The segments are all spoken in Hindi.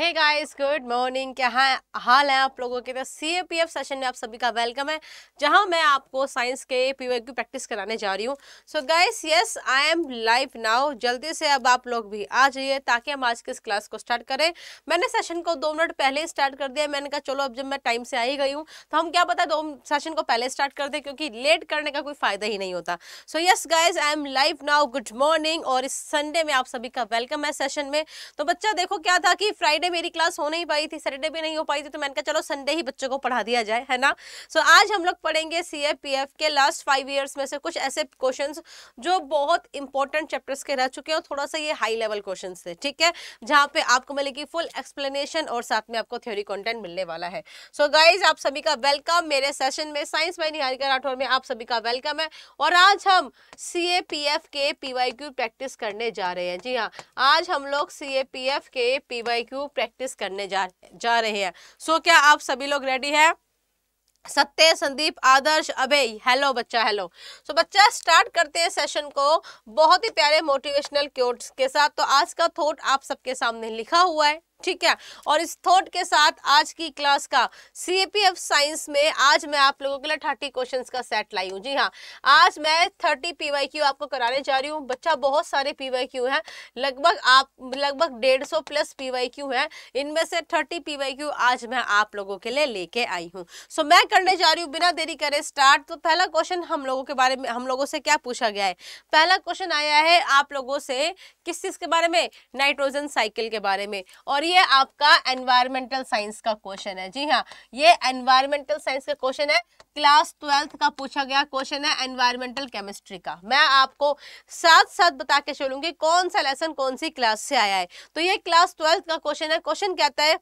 हे गाइस गुड मॉर्निंग क्या है हाल है आप लोगों के तो C A P F session में आप सभी का वेलकम है जहां मैं आपको साइंस के पी की प्रैक्टिस कराने जा रही हूं so guys yes I am live now जल्दी से अब आप लोग भी आ जाइए ताकि हम आज के इस क्लास को स्टार्ट करें मैंने सेशन को दो मिनट पहले ही स्टार्ट कर दिया मैंने कहा चलो अब जब मैं टाइम से आई गई हूँ तो हम क्या पता दो सेशन को पहले स्टार्ट कर दें क्योंकि लेट करने का कोई फ़ायदा ही नहीं होता so yes guys I am live now good morning और इस संडे में आप सभी का वेलकम है सेशन में तो बच्चा देखो क्या था कि फ्राइडे सैटरडे मेरी क्लास हो नहीं पाई थी सैटरडे भी नहीं हो पाई थी तो मैंने कहा चलो संडे ही बच्चों को पढ़ा दिया जाए है ना सो so, आज हम लोग पढ़ेंगे सी के लास्ट फाइव ईयर्स में से कुछ ऐसे क्वेश्चन जो बहुत इंपॉर्टेंट चैप्टर्स के रह चुके हैं थोड़ा सा ये हाई लेवल क्वेश्चन थे ठीक है जहाँ पे आपको मिलेगी फुल एक्सप्लेनेशन और साथ में आपको थ्योरी कॉन्टेंट मिलने वाला है सो so, गाइज आप सभी का वेलकम मेरे सेशन में साइंस बाई निहारिका राठौर में आप सभी का वेलकम है और आज हम सी के पी प्रैक्टिस करने जा रहे हैं जी हाँ आज हम लोग सी के पी प्रैक्टिस करने जा जा रहे हैं सो so, क्या आप सभी लोग रेडी हैं सत्य संदीप आदर्श अभय हेलो बच्चा हेलो सो so, बच्चा स्टार्ट करते हैं सेशन को बहुत ही प्यारे मोटिवेशनल क्योट्स के साथ तो आज का थॉट आप सबके सामने लिखा हुआ है ठीक है और इस थॉट के साथ आज की क्लास का सी साइंस में आज मैं आप लोगों के लिए थर्टी क्वेश्चन का सेट लाई हूँ जी हाँ आज मैं थर्टी पीवाईक्यू आपको कराने जा रही हूँ बच्चा बहुत सारे पीवाईक्यू हैं लगभग आप लगभग डेढ़ सौ प्लस पीवाईक्यू हैं इनमें से थर्टी पीवाईक्यू आज मैं आप लोगों के लिए लेके आई हूँ सो मैं करने जा रही हूँ बिना देरी करे स्टार्ट तो पहला क्वेश्चन हम लोगों के बारे में हम लोगों से क्या पूछा गया है पहला क्वेश्चन आया है आप लोगों से किस चीज़ के बारे में नाइट्रोजन साइकिल के बारे में और ये आपका एनवायरमेंटल साइंस का क्वेश्चन है जी हाँ ये एनवायरमेंटल साइंस का क्वेश्चन है क्लास ट्वेल्थ का पूछा गया क्वेश्चन है एनवायरमेंटल केमिस्ट्री का मैं आपको साथ साथ बता के चलूंगी कौन सा लेसन कौन सी क्लास से आया है तो ये क्लास ट्वेल्थ का क्वेश्चन है क्वेश्चन कहता है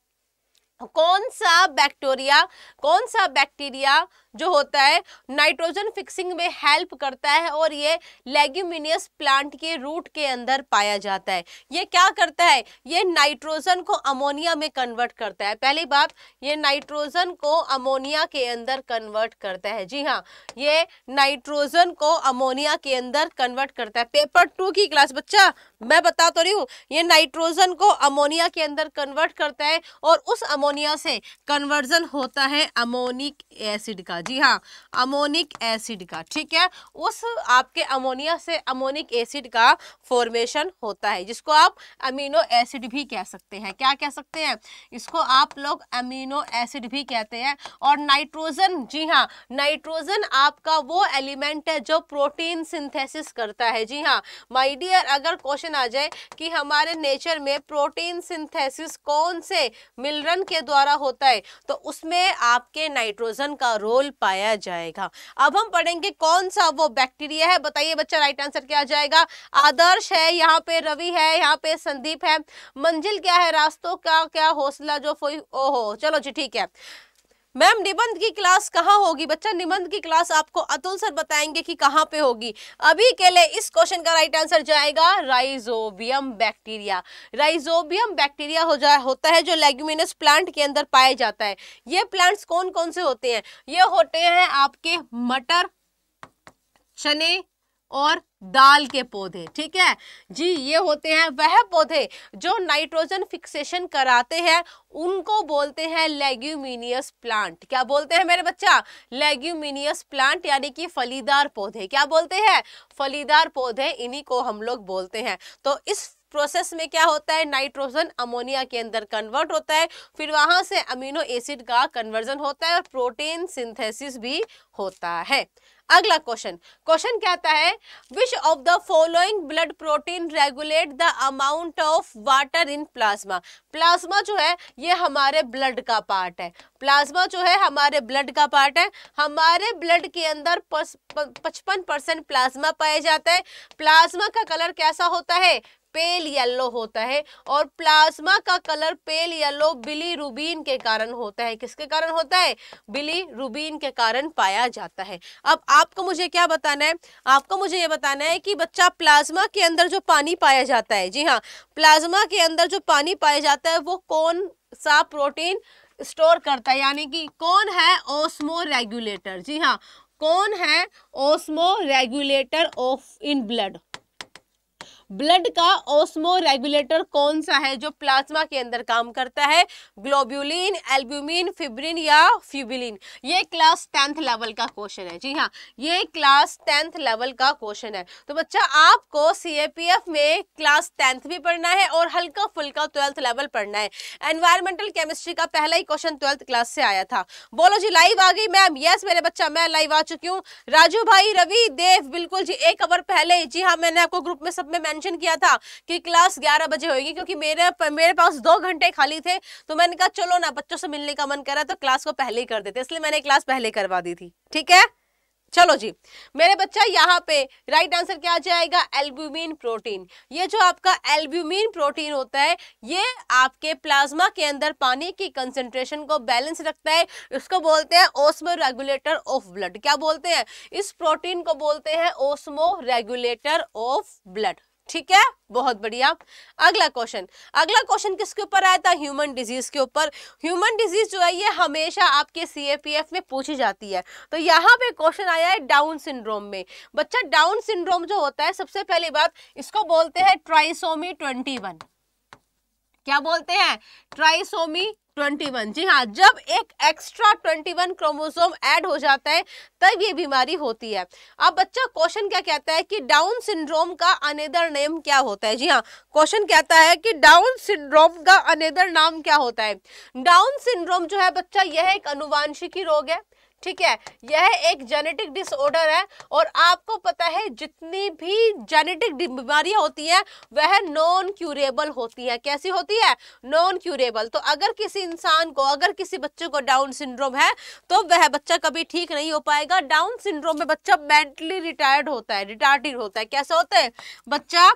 तो कौन सा बैक्टीरिया कौन सा बैक्टीरिया जो होता है नाइट्रोजन फिक्सिंग में हेल्प करता है और ये लेग्यूमिनियस प्लांट के रूट के अंदर पाया जाता है ये क्या करता है ये नाइट्रोजन को अमोनिया में कन्वर्ट करता है पहली बात ये नाइट्रोजन को अमोनिया के अंदर कन्वर्ट करता है जी हाँ ये नाइट्रोजन को अमोनिया के अंदर कन्वर्ट करता है पेपर टू की क्लास बच्चा मैं बता तो रही हूँ ये नाइट्रोजन को अमोनिया के अंदर कन्वर्ट करता है और उस अमोनिया अमोनिया से कन्वर्जन होता है अमोनिक एसिड का जी हाँ अमोनिक एसिड का ठीक है उस आपके अमोनिया से अमोनिक एसिड का फॉर्मेशन होता है जिसको आप अमीनो एसिड भी कह सकते हैं क्या कह सकते हैं इसको आप लोग अमीनो एसिड भी कहते हैं और नाइट्रोजन जी हाँ नाइट्रोजन आपका वो एलिमेंट है जो प्रोटीन सिंथेसिस करता है जी हाँ माइडियर अगर क्वेश्चन आ जाए कि हमारे नेचर में प्रोटीन सिंथेसिस कौन से मिलरन के के द्वारा होता है तो उसमें आपके नाइट्रोजन का रोल पाया जाएगा अब हम पढ़ेंगे कौन सा वो बैक्टीरिया है बताइए बच्चा राइट आंसर क्या जाएगा आदर्श है यहाँ पे रवि है यहाँ पे संदीप है मंजिल क्या है रास्तों का क्या हौसला जो ओहो चलो जी ठीक है मैम निबंध की क्लास कहाँ होगी बच्चा निबंध की क्लास आपको अतुल सर बताएंगे कि कहाँ पे होगी अभी के लिए इस क्वेश्चन का राइट आंसर जाएगा राइजोबियम बैक्टीरिया राइजोबियम बैक्टीरिया हो जाए होता है जो लेग्यूमिनस प्लांट के अंदर पाया जाता है ये प्लांट्स कौन कौन से होते हैं ये होते हैं आपके मटर चने और दाल के पौधे ठीक है जी ये होते हैं वह पौधे जो नाइट्रोजन फिक्सेशन कराते हैं उनको बोलते हैं लेग्यूमिनियस प्लांट क्या बोलते हैं मेरे बच्चा लेग्यूमिनियस प्लांट यानी कि फलीदार पौधे क्या बोलते हैं फलीदार पौधे इन्हीं को हम लोग बोलते हैं तो इस प्रोसेस में क्या होता है नाइट्रोजन अमोनिया के अंदर कन्वर्ट होता है फिर वहां से अमीनो एसिड का कन्वर्जन होता है और प्रोटीन सिंथेसिस भी होता है अगला क्वेश्चन क्वेश्चन कहता है which of the following blood protein regulate the amount of water in plasma plasma जो है ये हमारे ब्लड का पार्ट है प्लाज्मा जो है हमारे ब्लड का पार्ट है हमारे ब्लड के अंदर पचपन परसेंट प्लाज्मा पाया जाता है प्लाज्मा का कलर कैसा होता है पेल येलो होता है और प्लाज्मा का कलर पेल येलो बिली रूबीन के कारण होता है किसके कारण होता है बिली रूबीन के कारण पाया जाता है अब आपको मुझे क्या बताना है आपको मुझे ये बताना है कि बच्चा प्लाज्मा के अंदर जो पानी पाया जाता है जी हाँ प्लाज्मा के अंदर जो पानी पाया जाता है वो कौन सा प्रोटीन स्टोर करता है यानी कि कौन है ओस्मो रेगुलेटर जी हाँ कौन है osmoregulator of in blood blood का ओस्मो रेगुलेटर कौन सा है जो प्लाज्मा के अंदर काम करता है ग्लोब्यूलिन एल्ब्यूमिन फिब्रिन या फ्यूबिलिन ये क्लास टेंथ लेवल का क्वेश्चन है जी हाँ ये क्लास टेंथ लेवल का क्वेश्चन है तो बच्चा आपको सी में क्लास टेंथ भी पढ़ना है और हल्का फुल्का ट्वेल्थ लेवल पढ़ना है एनवायरमेंटल केमिस्ट्री का पहला ही क्वेश्चन ट्वेल्थ क्लास से आया था बोलो जी लाइव आ गई मैम यस मेरे बच्चा मैं लाइव आ चुकी हूँ राजू भाई रवि देव बिल्कुल जी एक अवर पहले जी हाँ मैंने आपको ग्रुप में सब में मेंशन किया था कि क्लास 11 बजे होगी क्योंकि मेरे मेरे पास दो घंटे खाली थे तो मैंने कहा चलो ना बच्चों से मिलने का मन कर करा तो क्लास को पहले ही कर देते इसलिए मैंने क्लास पहले करवा दी थी ठीक है चलो जी मेरे बच्चा यहाँ पे राइट आंसर क्या आ जाएगा एल्ब्यूमिन प्रोटीन ये जो आपका एल्ब्यूमिन प्रोटीन होता है ये आपके प्लाज्मा के अंदर पानी की कंसेंट्रेशन को बैलेंस रखता है इसको बोलते हैं ओस्मो रेगुलेटर ऑफ ब्लड क्या बोलते हैं इस प्रोटीन को बोलते हैं ओस्मो रेगुलेटर ऑफ ब्लड ठीक है बहुत बढ़िया अगला क्वेश्चन अगला क्वेश्चन किसके ऊपर आया था ह्यूमन डिजीज के ऊपर ह्यूमन डिजीज जो है ये हमेशा आपके सीएपीएफ में पूछी जाती है तो यहाँ पे क्वेश्चन आया है डाउन सिंड्रोम में बच्चा डाउन सिंड्रोम जो होता है सबसे पहली बात इसको बोलते हैं ट्राइसोमी ट्वेंटी वन क्या बोलते हैं ट्राइसोमी 21 जी हाँ जब एक एक्स्ट्रा 21 क्रोमोसोम ऐड हो जाता है तब ये बीमारी होती है अब बच्चा क्वेश्चन क्या कहता है कि डाउन सिंड्रोम का अनेदर नेम क्या होता है जी हाँ क्वेश्चन कहता है कि डाउन सिंड्रोम का अनेदर नाम क्या होता है डाउन सिंड्रोम जो है बच्चा यह एक अनुवांशिकी रोग है ठीक है यह एक जेनेटिक डिसऑर्डर है और आपको पता है जितनी भी जेनेटिक बीमारियां होती हैं वह नॉन क्यूरेबल होती है कैसी होती है नॉन क्यूरेबल तो अगर किसी इंसान को अगर किसी बच्चे को डाउन सिंड्रोम है तो वह बच्चा कभी ठीक नहीं हो पाएगा डाउन सिंड्रोम में बच्चा मेंटली रिटायर्ड होता है रिटार्डेड होता है कैसे होते हैं बच्चा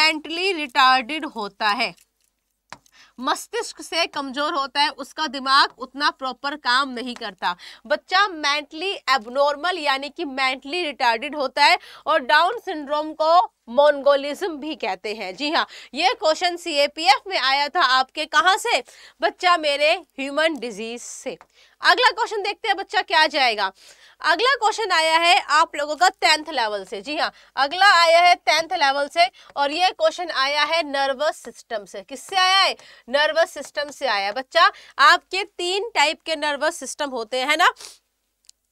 मेंटली रिटार्डेड होता है मस्तिष्क से कमजोर होता है उसका दिमाग उतना प्रॉपर काम नहीं करता बच्चा मेंटली एबनॉर्मल यानी कि मेंटली रिटार्डेड होता है और डाउन सिंड्रोम को मोनगोलिज्म भी कहते हैं जी हाँ ये क्वेश्चन सीएपीएफ में आया था आपके कहाँ से बच्चा मेरे ह्यूमन डिजीज से अगला क्वेश्चन देखते हैं बच्चा क्या जाएगा अगला क्वेश्चन आया है आप लोगों का टेंथ लेवल से जी हाँ अगला आया है टेंथ लेवल से और ये क्वेश्चन आया है नर्वस सिस्टम से किससे आया है नर्वस सिस्टम से आया बच्चा आपके तीन टाइप के नर्वस सिस्टम होते हैं ना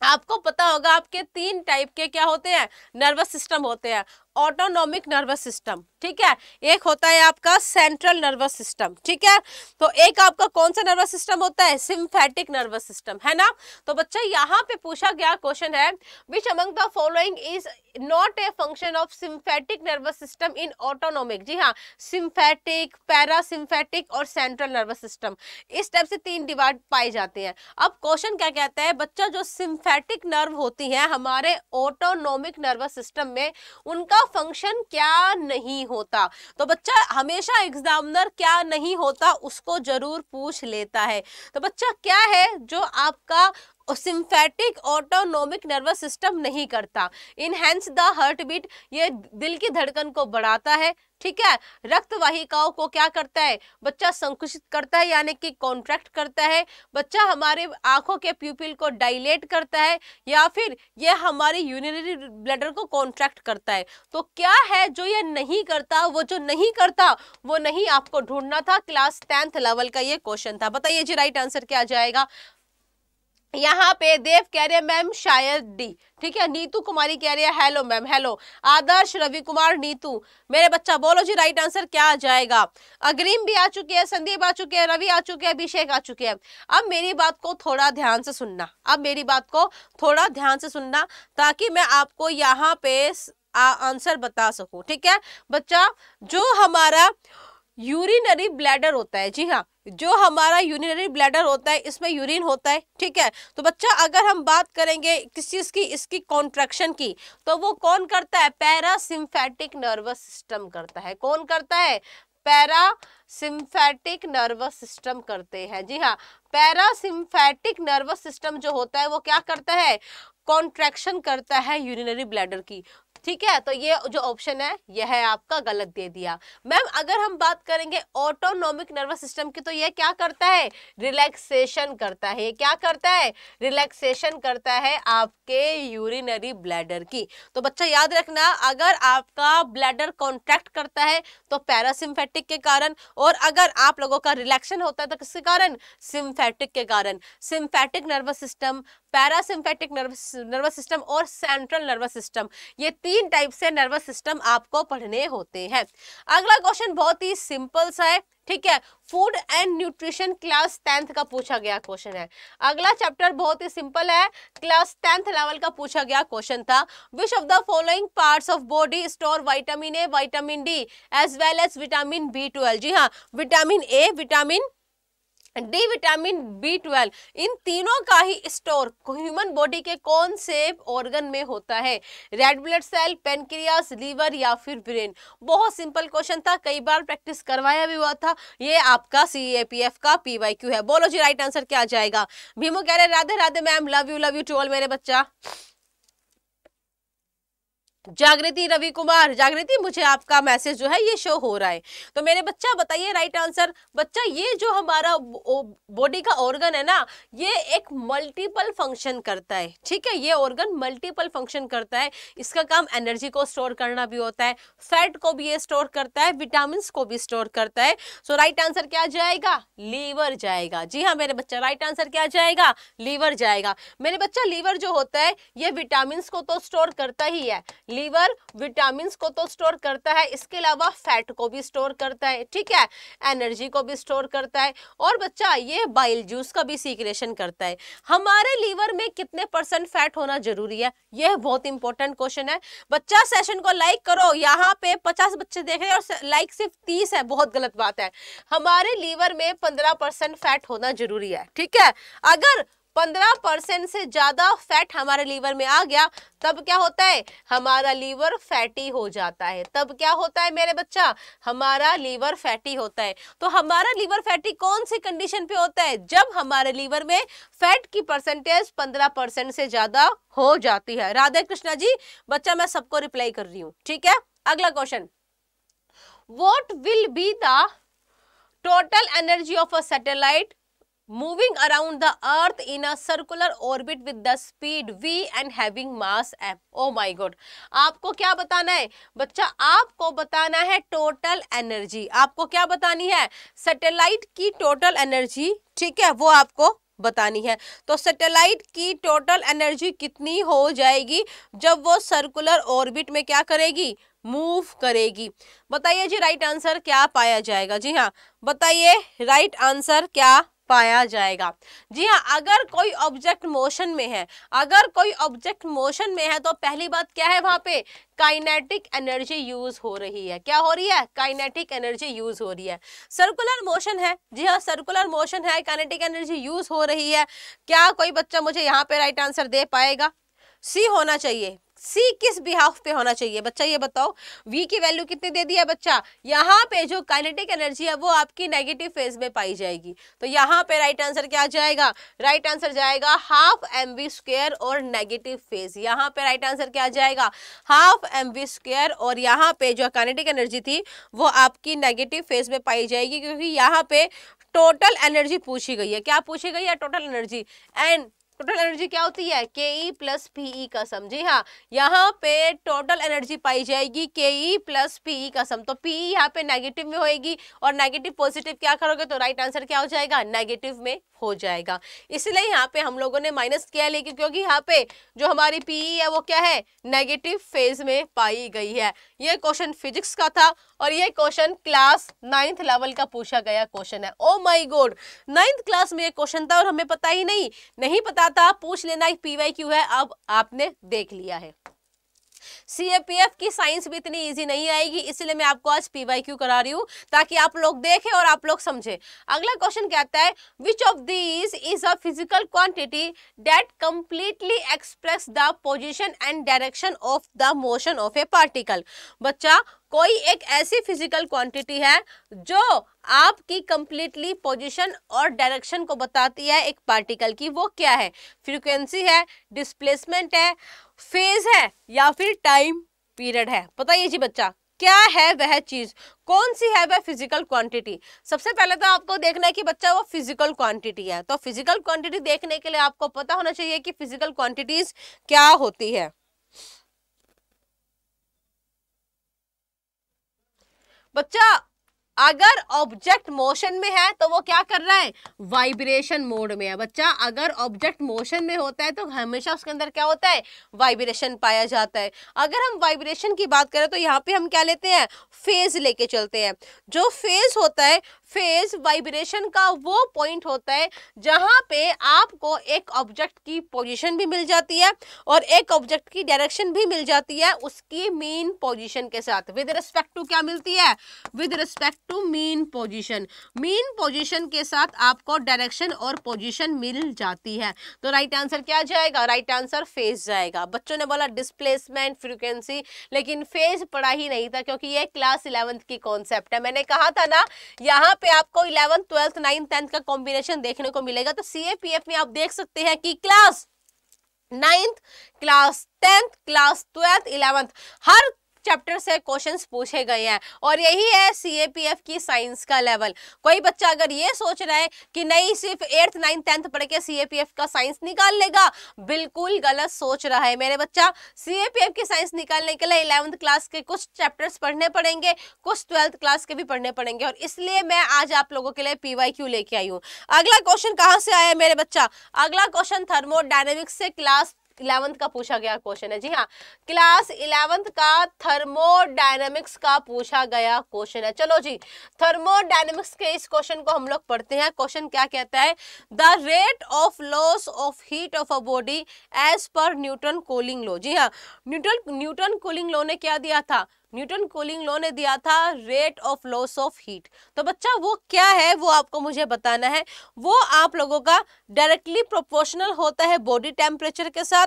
आपको पता होगा आपके तीन टाइप के क्या होते हैं नर्वस सिस्टम होते हैं ऑटोनोमिक नर्वस सिस्टम ठीक है एक होता है आपका सेंट्रल नर्वस सिस्टम ठीक है तो एक आपका कौन सा नर्वस सिस्टम होता है सिम्फेटिक नर्वस सिस्टम है ना तो बच्चा यहाँ पे पूछा गया क्वेश्चन है which among the following is not a function of sympathetic nervous system in autonomic जी हाँ सिम्फेटिक पैरासिम्फेटिक और सेंट्रल नर्वस सिस्टम इस टाइप से तीन डिवाइड पाए जाते हैं अब क्वेश्चन क्या कहता है बच्चा जो सिम्फेटिक नर्व होती है हमारे ऑटोनोमिक नर्वस सिस्टम में उनका फंक्शन क्या नहीं होता तो बच्चा हमेशा एग्जामिनर क्या नहीं होता उसको जरूर पूछ लेता है तो बच्चा क्या है जो आपका सिम्फेटिक ऑटोनोमिक नर्वस सिस्टम नहीं करता इनहेंस द हार्ट बीट ये दिल की धड़कन को बढ़ाता है ठीक है रक्त वाहिकाओं को क्या करता है बच्चा संकुचित करता है यानी कि कॉन्ट्रैक्ट करता है बच्चा हमारे आंखों के प्यूपिल को डाइलेट करता है या फिर यह हमारी यूरिनरी ब्लडर को कॉन्ट्रैक्ट करता है तो क्या है जो यह नहीं करता वो जो नहीं करता वो नहीं आपको ढूंढना था क्लास टेंथ लेवल का ये क्वेश्चन था बताइए जी राइट आंसर क्या जाएगा यहाँ पे देव कह रहे हैं मैम शायद डी ठीक है नीतू कुमारी कह रही है hello ma'am hello Adarsh Ravi Kumar Neetu मेरे बच्चा बोलो जी राइट आंसर क्या आ जाएगा अग्रिम भी आ चुके हैं संदीप आ चुके हैं रवि आ चुके हैं अभिषेक आ चुके हैं अब मेरी बात को थोड़ा ध्यान से सुनना अब मेरी बात को थोड़ा ध्यान से सुनना ताकि मैं आपको यहाँ पे आंसर बता सकूँ ठीक है बच्चा जो हमारा यूरिनरी ब्लैडर होता है जी हाँ जो हमारा यूरिनरी ब्लैडर होता है इसमें यूरिन होता है ठीक है तो बच्चा अगर हम बात करेंगे किस चीज़ की इसकी कॉन्ट्रैक्शन की तो वो कौन करता है पैरासिम्फेटिक नर्वस सिस्टम करता है कौन करता है पैरा सिंफेटिक नर्वस सिस्टम करते हैं जी हाँ पैरासिम्फेटिक नर्वस सिस्टम जो होता है वो क्या करता है कॉन्ट्रैक्शन करता है यूरिनरी ब्लैडर की ठीक है तो ये जो ऑप्शन है यह है आपका गलत दे दिया मैम अगर हम बात करेंगे ऑटोनोमिक नर्वस सिस्टम की तो यह क्या करता है रिलैक्सेशन करता है क्या करता है रिलैक्सेशन करता है आपके यूरिनरी ब्लैडर की तो बच्चा याद रखना अगर आपका ब्लैडर कॉन्ट्रैक्ट करता है तो पैरासिम्फेटिक के कारण और अगर आप लोगों का रिलैक्शन होता है तो किसके कारण सिम्फेटिक के कारण sympathetic nervous system parasympathetic nervous nervous system और सेंट्रल नर्वस सिस्टम ये तीन टाइप से नर्वस सिस्टम आपको पढ़ने होते हैं अगला क्वेश्चन बहुत ही सिंपल सा है ठीक है food and nutrition class tenth का पूछा गया क्वेश्चन है अगला चैप्टर बहुत ही सिंपल है क्लास टेंथ लेवल का पूछा गया क्वेश्चन था which of the following parts of body store vitamin A vitamin D as well as vitamin B twelve जी हाँ vitamin A vitamin D vitamin B twelve इन तीनों का ही स्टोर ह्यूमन बॉडी के कौन से ऑर्गन में होता है red blood cell pancreas liver या फिर ब्रेन बहुत सिंपल क्वेश्चन था कई बार प्रैक्टिस करवाया भी हुआ था ये आपका सी का पी है बोलो जी राइट आंसर क्या जाएगा भीमो कह रहे Radhe Radhe ma'am love you love you to all मेरे बच्चा जागृति रवि कुमार जागृति मुझे आपका मैसेज जो है ये शो हो रहा है तो मेरे बच्चा बताइए राइट आंसर बच्चा ये जो हमारा बॉडी का ऑर्गन है ना ये एक मल्टीपल फंक्शन करता है ठीक है ये ऑर्गन मल्टीपल फंक्शन करता है इसका काम एनर्जी को स्टोर करना भी होता है फैट को भी ये स्टोर करता है विटामिन को भी स्टोर करता है सो राइट आंसर क्या जाएगा लीवर जाएगा जी हाँ मेरे बच्चा राइट आंसर क्या जाएगा लीवर जाएगा मेरे बच्चा लीवर जो होता है ये विटामिन को तो स्टोर करता ही है लीवर विटामिन को तो स्टोर करता है इसके अलावा फैट को भी स्टोर करता है ठीक है एनर्जी को भी स्टोर करता है और बच्चा ये बाइल जूस का भी सीक्रेशन करता है हमारे लीवर में कितने परसेंट फैट होना जरूरी है यह बहुत इंपॉर्टेंट क्वेश्चन है बच्चा सेशन को लाइक करो यहाँ पे पचास बच्चे देख रहे हैं और लाइक सिर्फ तीस है बहुत गलत बात है हमारे लीवर में पंद्रह फैट होना जरूरी है ठीक है अगर पंद्रह परसेंट से ज़्यादा फैट हमारे लीवर में आ गया तब क्या होता है हमारा लीवर फैटी हो जाता है तब क्या होता है मेरे बच्चा हमारा लीवर फैटी होता है तो हमारा लीवर फैटी कौन सी कंडीशन पे होता है जब हमारे लीवर में फैट की परसेंटेज पंद्रह परसेंट से ज़्यादा हो जाती है राधे कृष्णा जी बच्चा मैं सबको रिप्लाई कर रही हूँ ठीक है अगला question what will be the total energy of a satellite moving around the earth in a circular orbit with the speed v and having mass m oh my god आपको क्या बताना है बच्चा आपको बताना है टोटल एनर्जी आपको क्या बतानी है सेटेलाइट की टोटल एनर्जी ठीक है वो आपको बतानी है तो सैटेलाइट की टोटल एनर्जी कितनी हो जाएगी जब वो सर्कुलर ऑर्बिट में क्या करेगी मूव करेगी बताइए जी राइट आंसर क्या पाया जाएगा जी हाँ बताइए राइट आंसर क्या पाया जाएगा जी हाँ अगर कोई ऑब्जेक्ट मोशन में है अगर कोई ऑब्जेक्ट मोशन में है तो पहली बात क्या है वहां पे काइनेटिक एनर्जी यूज हो रही है क्या हो रही है काइनेटिक एनर्जी यूज हो रही है सर्कुलर मोशन है जी हाँ सर्कुलर मोशन है काइनेटिक एनर्जी यूज हो रही है क्या कोई बच्चा मुझे यहाँ पे राइट आंसर दे पाएगा सी होना चाहिए सी किस बिहाफ पे होना चाहिए बच्चा ये बताओ वी की वैल्यू कितनी दे दिया बच्चा यहाँ पे जो काइनेटिक एनर्जी है वो आपकी नेगेटिव फेज में पाई जाएगी तो यहाँ पे राइट आंसर क्या जाएगा राइट आंसर जाएगा हाफ एम वी स्क्र और नेगेटिव फेज यहाँ पे राइट आंसर क्या जाएगा हाफ एम वी स्क्र और यहाँ पे जो काइनेटिक एनर्जी थी वो आपकी नेगेटिव फेज में पाई जाएगी क्योंकि यहाँ पे टोटल एनर्जी पूछी गई है क्या पूछी गई है total energy and total energy क्या होती है के ई प्लस पी ई का सम जी हाँ यहाँ पे टोटल एनर्जी पाई जाएगी के ई प्लस पी ई का सम तो पी ई e यहाँ पे नेगेटिव में होएगी और नेगेटिव पॉजिटिव क्या करोगे तो राइट आंसर क्या हो जाएगा नेगेटिव में हो जाएगा इसलिए यहाँ पे हम लोगों ने माइनस किया लेकिन क्योंकि यहाँ पे जो हमारी पी ई e है वो क्या है नेगेटिव फेज में पाई गई है ये क्वेश्चन फिजिक्स का था और ये क्वेश्चन क्लास नाइन्थ लेवल का पूछा गया क्वेश्चन है oh my god ninth class में ये क्वेश्चन था और हमें पता ही नहीं नहीं पता था पूछ लेना पीवाई क्यू है अब आपने देख लिया है सीएपीएफ की साइंस भी इतनी ईजी नहीं आएगी इसलिए मैं आपको आज क्यू करा रही हूँ ताकि आप लोग देखें और आप लोग समझें अगला क्वेश्चन कहता है which of these is a physical quantity that completely express the position and direction of the motion of a particle बच्चा कोई एक ऐसी फिजिकल क्वांटिटी है जो आपकी कंप्लीटली पोजीशन और डायरेक्शन को बताती है एक पार्टिकल की वो क्या है फ्रीक्वेंसी है डिस्प्लेसमेंट है फेज है या फिर टाइम पीरियड है बताइए जी बच्चा क्या है वह चीज कौन सी है वह फिजिकल क्वांटिटी सबसे पहले तो आपको देखना है कि बच्चा वो फिजिकल क्वांटिटी है तो फिजिकल क्वांटिटी देखने के लिए आपको पता होना चाहिए कि फिजिकल क्वांटिटीज क्या होती है बच्चा अगर ऑब्जेक्ट मोशन में है तो वो क्या कर रहा है वाइब्रेशन मोड में है बच्चा अगर ऑब्जेक्ट मोशन में होता है तो हमेशा उसके अंदर क्या होता है वाइब्रेशन पाया जाता है अगर हम वाइब्रेशन की बात करें तो यहाँ पे हम क्या लेते हैं फेज लेके चलते हैं जो फेज होता है फेज वाइब्रेशन का वो पॉइंट होता है जहाँ पे आपको एक ऑब्जेक्ट की पोजीशन भी मिल जाती है और एक ऑब्जेक्ट की डायरेक्शन भी मिल जाती है उसकी मेन पोजीशन के साथ विद रिस्पेक्ट टू क्या मिलती है with respect to mean position mean position के साथ आपको डायरेक्शन और पोजीशन मिल जाती है तो राइट आंसर क्या जाएगा राइट आंसर फेज जाएगा बच्चों ने बोला डिस्प्लेसमेंट फ्रिक्वेंसी लेकिन फेज पढ़ा ही नहीं था क्योंकि ये क्लास इलेवंथ की कॉन्सेप्ट है मैंने कहा था ना यहाँ पे आपको इलेवन ट्वेल्थ नाइन टेंथ का कॉम्बिनेशन देखने को मिलेगा तो सीएपीएफ में आप देख सकते हैं कि class ninth class tenth class twelfth eleventh हर चैप्टर से क्वेश्चंस पूछे गए हैं और यही है सीएपीएफ की साइंस का लेवल कोई बच्चा अगर ये सोच रहा है कि नहीं सिर्फ एट्थ नाइन्थ टेंथ पढ़ के सीएपीएफ का साइंस निकाल लेगा बिल्कुल गलत सोच रहा है मेरे बच्चा सीएपीएफ की साइंस निकालने के लिए इलेवंथ क्लास के कुछ चैप्टर्स पढ़ने पड़ेंगे कुछ ट्वेल्थ क्लास के भी पढ़ने पड़ेंगे और इसलिए मैं आज आप लोगों के लिए पी लेके आई हूँ अगला क्वेश्चन कहाँ से आया मेरे बच्चा अगला क्वेश्चन थर्मोडाइनमिक्स से क्लास इलेवंथ का पूछा गया क्वेश्चन है जी हाँ क्लास इलेवंथ का थर्मोडाइनमिक्स का पूछा गया क्वेश्चन है चलो जी थर्मोडाइनमिक्स के इस क्वेश्चन को हम लोग पढ़ते हैं क्वेश्चन क्या कहता है the rate of loss of heat of a body as पर न्यूटन कूलिंग लो जी हाँ न्यूटन न्यूटन कूलिंग लो ने क्या दिया था न्यूटन कूलिंग लॉ ने दिया था rate of loss of heat तो बच्चा वो क्या है वो आपको मुझे बताना है वो आप लोगों का डायरेक्टली प्रोपोर्शनल होता है बॉडी टेम्परेचर के साथ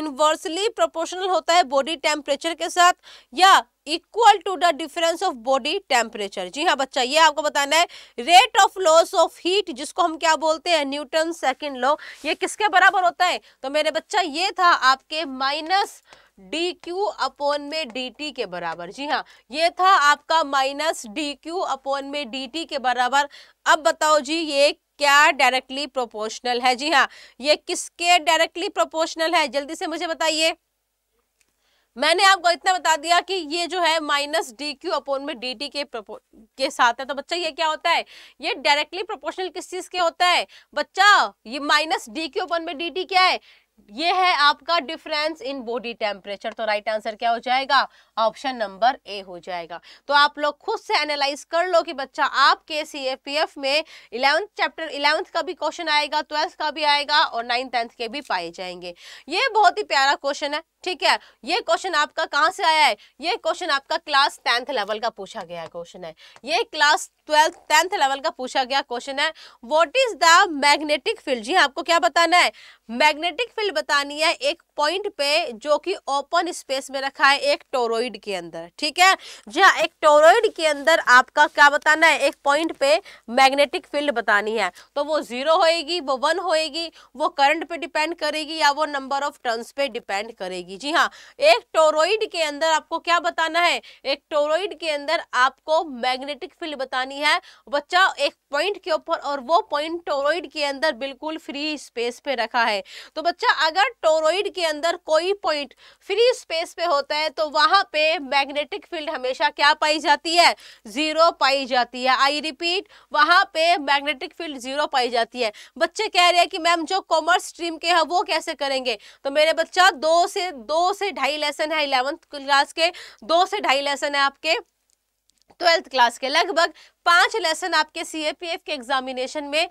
इनवर्सली प्रोपोर्शनल होता है बॉडी टेम्परेचर के साथ या equal to the difference of body temperature जी हाँ बच्चा ये आपको बताना है rate of loss of heat जिसको हम क्या बोलते हैं न्यूटन सेकेंड लॉ ये किसके बराबर होता है तो मेरे बच्चा ये था आपके माइनस डी क्यू अपोन में डी टी के बराबर जी हाँ ये था आपका माइनस डी क्यू अपोन में डी टी के बराबर अब बताओ जी ये क्या डायरेक्टली प्रोपोर्शनल है जी हाँ ये किसके डायरेक्टली प्रोपोर्शनल है जल्दी से मुझे बताइए मैंने आपको इतना बता दिया कि ये जो है माइनस डी क्यू अपोन में डी टी के के साथ है तो बच्चा ये क्या होता है ये डायरेक्टली प्रोपोर्शनल किस चीज के होता है बच्चा ये माइनस डी क्यू अपोन में डी टी क्या है ये है आपका डिफरेंस इन बॉडी टेम्परेचर तो राइट आंसर क्या हो जाएगा ऑप्शन नंबर ए हो जाएगा तो आप लोग खुद से एनालाइज कर लो कि बच्चा आपके सी एफ में इलेवंथ चैप्टर इलेवंथ का भी क्वेश्चन आएगा ट्वेल्थ का भी आएगा और नाइन्थ टेंथ के भी पाए जाएंगे ये बहुत ही प्यारा क्वेश्चन है ठीक है ये क्वेश्चन आपका कहाँ से आया है ये क्वेश्चन आपका क्लास टेंथ लेवल का पूछा गया क्वेश्चन है ये क्लास ट्वेल्थ टेंथ लेवल का पूछा गया क्वेश्चन है what is the magnetic field जी हाँ, आपको क्या बताना है मैग्नेटिक फील्ड बतानी है एक पॉइंट पे जो कि ओपन स्पेस में रखा है एक टोरोइड के अंदर ठीक है जहाँ एक टोरोइड के अंदर आपका क्या बताना है एक पॉइंट पे मैग्नेटिक फील्ड बतानी है तो वो जीरो होएगी वो वन होएगी वो करंट पे डिपेंड करेगी या वो नंबर ऑफ टर्न्स पे डिपेंड करेगी जाएगी जी हाँ एक टोरोइड के अंदर आपको क्या बताना है एक टोरोइड के अंदर आपको मैग्नेटिक फील्ड बतानी है बच्चा एक पॉइंट के ऊपर और वो पॉइंट टोरोइड के अंदर बिल्कुल फ्री स्पेस पे रखा है तो बच्चा अगर टोरोइड के अंदर कोई पॉइंट फ्री स्पेस पे होता है तो वहां पे मैग्नेटिक फील्ड हमेशा क्या पाई जाती है जीरो पाई जाती है आई रिपीट वहां पे मैग्नेटिक फील्ड जीरो पाई जाती है बच्चे कह रहे हैं कि मैम जो कॉमर्स स्ट्रीम के हैं वो कैसे करेंगे तो मेरे बच्चा दो से दो से ढाई लेसन है इलेवंथ क्लास के दो से ढाई लेसन है आपके ट्वेल्थ क्लास के लगभग पांच लेसन आपके सी के एग्जामिनेशन में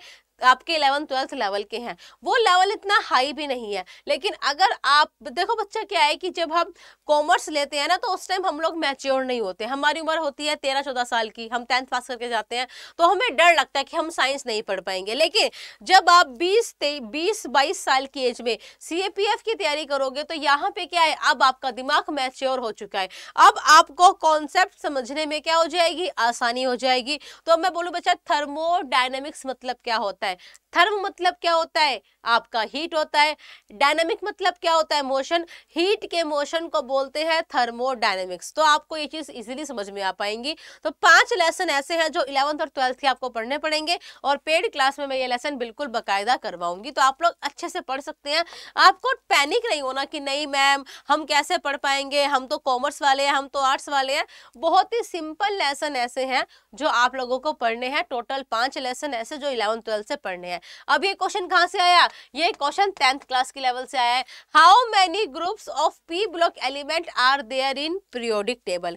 आपके इलेवन ट्वेल्थ लेवल के हैं वो लेवल इतना हाई भी नहीं है लेकिन अगर आप देखो बच्चा क्या है कि जब हम कॉमर्स लेते हैं ना तो उस टाइम हम लोग मैच्योर नहीं होते हमारी उम्र होती है तेरह चौदह साल की हम टेंथ पास करके जाते हैं तो हमें डर लगता है कि हम साइंस नहीं पढ़ पाएंगे लेकिन जब आप बीस बीस बाईस साल की एज में सी की तैयारी करोगे तो यहाँ पे क्या है अब आपका दिमाग मैच्योर हो चुका है अब आपको कॉन्सेप्ट समझने में क्या हो जाएगी आसानी हो जाएगी तो मैं बोलूँ बच्चा थर्मोडाइनमिक्स मतलब क्या होता है है थर्म मतलब क्या होता है आपका हीट होता है डायनेमिक मतलब क्या होता है मोशन हीट के मोशन को बोलते हैं थर्मोडायनेमिक्स तो आपको ये चीज़ इजीली समझ में आ पाएंगी तो पांच लेसन ऐसे हैं जो इलेवंथ और ट्वेल्थ के आपको पढ़ने पड़ेंगे और पेड क्लास में मैं ये लेसन बिल्कुल बाकायदा करवाऊंगी तो आप लोग अच्छे से पढ़ सकते हैं आपको पैनिक नहीं होना कि नहीं मैम हम कैसे पढ़ पाएंगे हम तो कॉमर्स वाले हैं हम तो आर्ट्स वाले हैं बहुत ही सिंपल लेसन ऐसे हैं जो आप लोगों को पढ़ने हैं टोटल पाँच लेसन ऐसे जो इलेवंथ ट्वेल्थ से पढ़ने हैं अब ये क्वेश्चन कहाँ से आया ये क्वेश्चन टेंथ क्लास के लेवल से आया है how many groups of P block element are there in periodic table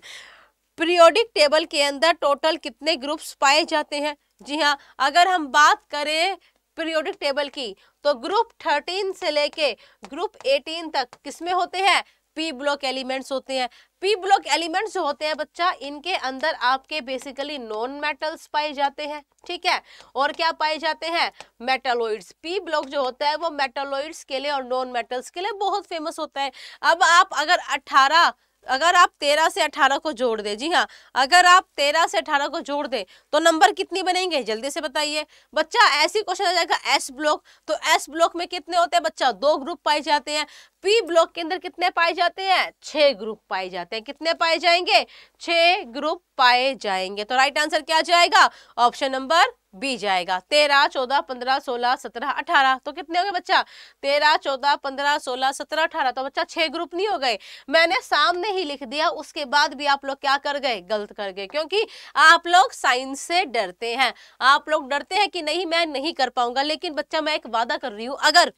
periodic table के अंदर टोटल कितने ग्रुप्स पाए जाते हैं जी हाँ अगर हम बात करें पीरियोडिक टेबल की तो ग्रुप थर्टीन से लेके ग्रुप एटीन तक किसमें होते हैं पी ब्लॉक एलिमेंट्स होते हैं पी ब्लॉक एलिमेंट्स जो होते हैं बच्चा इनके अंदर आपके बेसिकली नॉन मेटल्स पाए जाते हैं ठीक है और क्या पाए जाते हैं मेटालॉइड्स पी ब्लॉक जो होता है वो मेटालोइड्स के लिए और नॉन मेटल्स के लिए बहुत फेमस होता है अब आप अगर अट्ठारह अगर आप तेरह से अठारह को जोड़ दें जी हाँ अगर आप तेरह से अठारह को जोड़ दें तो नंबर कितनी बनेंगे जल्दी से बताइए बच्चा ऐसी क्वेश्चन आ जाएगा एस ब्लॉक तो एस ब्लॉक में कितने होते हैं बच्चा दो ग्रुप पाए जाते हैं पी ब्लॉक के अंदर कितने पाए जाते हैं छह ग्रुप पाए जाते हैं कितने पाए जाएंगे छह ग्रुप पाए जाएंगे तो राइट आंसर क्या जाएगा ऑप्शन नंबर भी जाएगा तेरह चौदह पंद्रह सोलह सत्रह अठारह तो कितने हो गए बच्चा तेरह चौदह पंद्रह सोलह सत्रह अठारह तो बच्चा छह ग्रुप नहीं हो गए मैंने सामने ही लिख दिया उसके बाद भी आप लोग क्या कर गए गलत कर गए क्योंकि आप लोग साइंस से डरते हैं आप लोग डरते हैं कि नहीं मैं नहीं कर पाऊंगा लेकिन बच्चा मैं एक वादा कर रही हूँ अगर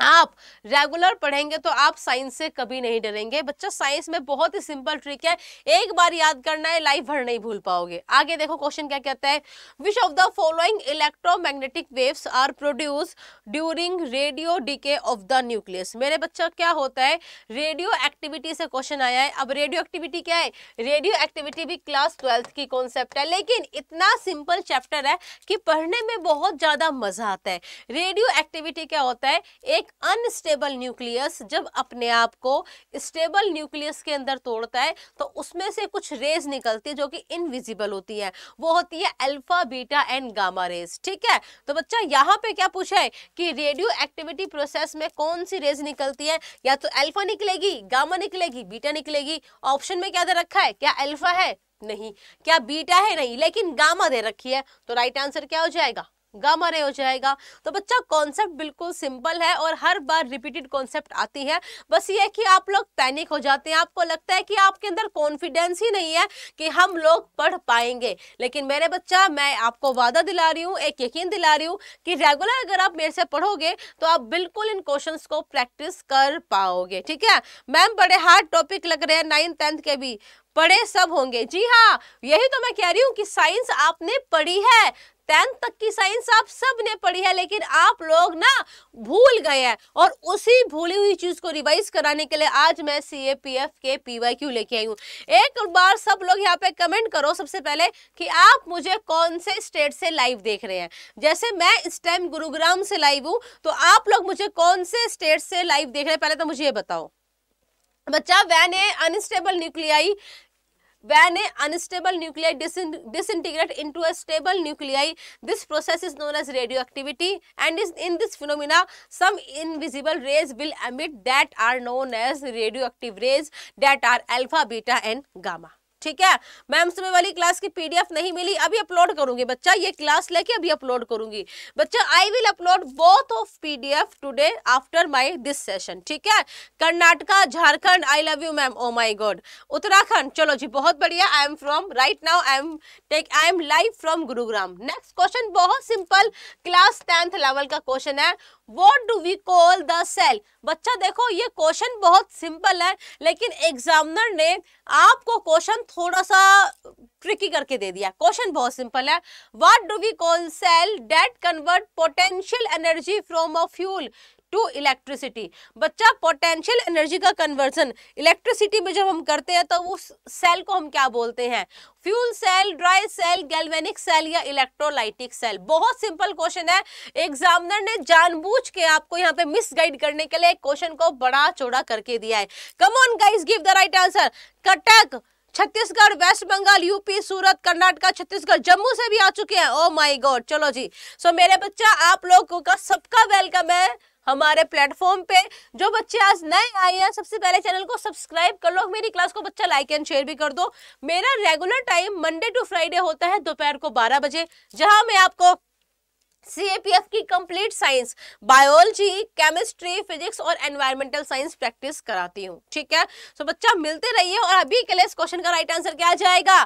आप रेगुलर पढ़ेंगे तो आप साइंस से कभी नहीं डरेंगे बच्चों साइंस में बहुत ही सिंपल ट्रिक है एक बार याद करना है लाइफ भर नहीं भूल पाओगे आगे देखो क्वेश्चन क्या कहता है which of the following electromagnetic waves are produce during radio decay of the nucleus मेरे बच्चा क्या होता है रेडियो एक्टिविटी से क्वेश्चन आया है अब रेडियो एक्टिविटी क्या है रेडियो एक्टिविटी भी क्लास ट्वेल्थ की कॉन्सेप्ट है लेकिन इतना सिंपल चैप्टर है कि पढ़ने में बहुत ज़्यादा मजा आता है रेडियो एक्टिविटी क्या होता है एक एक अनस्टेबल न्यूक्लियस जब अपने आप को स्टेबल न्यूक्लियस के अंदर तोड़ता है तो उसमें से कुछ रेज निकलती है जो कि इनविजिबल होती है वो होती है alpha beta and gamma rays ठीक है तो बच्चा यहाँ पे क्या पूछा है कि रेडियो एक्टिविटी प्रोसेस में कौन सी रेज निकलती है या तो एल्फा निकलेगी गामा निकलेगी बीटा निकलेगी ऑप्शन में क्या दे रखा है क्या एल्फा है नहीं क्या बीटा है नहीं लेकिन गामा दे रखी है तो राइट आंसर क्या हो जाएगा गामा रे हो जाएगा तो बच्चा कॉन्सेप्ट बिल्कुल सिंपल है और हर बार रिपीटेड कॉन्सेप्ट आती है बस ये कि आप लोग पैनिक हो जाते हैं आपको लगता है कि आपके अंदर कॉन्फिडेंस ही नहीं है कि हम लोग पढ़ पाएंगे लेकिन मेरे बच्चा मैं आपको वादा दिला रही हूँ एक यकीन दिला रही हूँ कि रेगुलर अगर आप मेरे से पढ़ोगे तो आप बिल्कुल इन क्वेश्चन को प्रैक्टिस कर पाओगे ठीक है मैम बड़े हार्ड टॉपिक लग रहे हैं नाइन्थ टेंथ के भी पढ़े सब होंगे जी हाँ यही तो मैं कह रही हूँ कि साइंस आपने पढ़ी है टेंथ तक की साइंस आप सब ने पढ़ी है लेकिन आप लोग ना भूल गए हैं और उसी भूली हुई चीज़ को रिवाइज कराने के लिए आज मैं सी ए पी एफ के पी वाई क्यू लेके आई हूँ एक बार सब लोग यहाँ पे कमेंट करो सबसे पहले कि आप मुझे कौन से स्टेट से लाइव देख रहे हैं जैसे मैं इस टाइम गुरुग्राम से लाइव हूँ तो आप लोग मुझे कौन से स्टेट से लाइव देख रहे हैं पहले तो मुझे ये बताओ बच्चा when a unstable nuclei when a unstable nuclei disintegrate into a stable nuclei. This process is known as radioactivity and in this phenomena some invisible rays will emit that are known as radioactive rays that are alpha, beta and gamma. ठीक है मैम से वाली क्लास की पीडीएफ नहीं मिली अभी अपलोड करूंगी बच्चा ये क्लास लेके अभी अपलोड करूंगी बच्चा I will upload both of PDF today after my this session ठीक है Karnataka Jharkhand I love you ma'am oh my God Uttarakhand चलो जी बहुत बढ़िया I am from right now I am take I am live from Gurugram next question बहुत सिंपल क्लास टेंथ लेवल का क्वेश्चन है what do we call the cell बच्चा देखो ये क्वेश्चन बहुत सिंपल है लेकिन एग्जामिनर ने आपको क्वेश्चन थोड़ा सा ट्रिकी करके दे दिया क्वेश्चन बहुत सिंपल है what do we call cell that convert potential energy from a fuel to electricity बच्चा पोटेंशियल एनर्जी का कन्वर्जन इलेक्ट्रिसिटी में जब हम करते हैं तो उस सेल को हम क्या बोलते हैं fuel cell dry cell galvanic cell या इलेक्ट्रोलाइटिक सेल बहुत सिंपल क्वेश्चन है एग्जामिनर ने जानबूझ के आपको यहाँ पे मिस गाइड करने के लिए क्वेश्चन को बड़ा चौड़ा करके दिया है come on guys give the right answer Cuttack Chhattisgarh West Bengal UP Surat Karnataka Chhattisgarh Jammu से भी आ चुके हैं ओ माय गॉड चलो जी सो so, मेरे बच्चा आप लोगों का सबका वेलकम है हमारे प्लेटफॉर्म पे जो बच्चे आज नए आए हैं सबसे पहले चैनल को सब्सक्राइब कर लो मेरी क्लास को बच्चा लाइक एंड शेयर भी कर दो मेरा regular time Monday to Friday होता है दोपहर को बारह बजे जहां मैं आपको सीएपीएफ की complete science biology chemistry physics और एनवायरमेंटल साइंस प्रैक्टिस कराती हूँ ठीक है सो बच्चा मिलते रहिए और अभी के लिए इस क्वेश्चन का राइट आंसर क्या जाएगा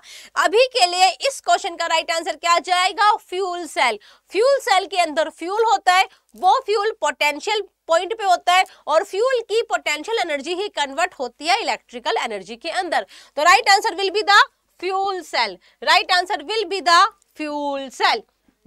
अभी के लिए इस क्वेश्चन का राइट आंसर क्या जाएगा फ्यूल सेल फ्यूल सेल के अंदर फ्यूल होता है वो फ्यूल पोटेंशियल पॉइंट पे होता है और फ्यूल की पोटेंशियल एनर्जी ही कन्वर्ट होती है इलेक्ट्रिकल एनर्जी के अंदर तो right answer will be the fuel cell right answer will be the fuel cell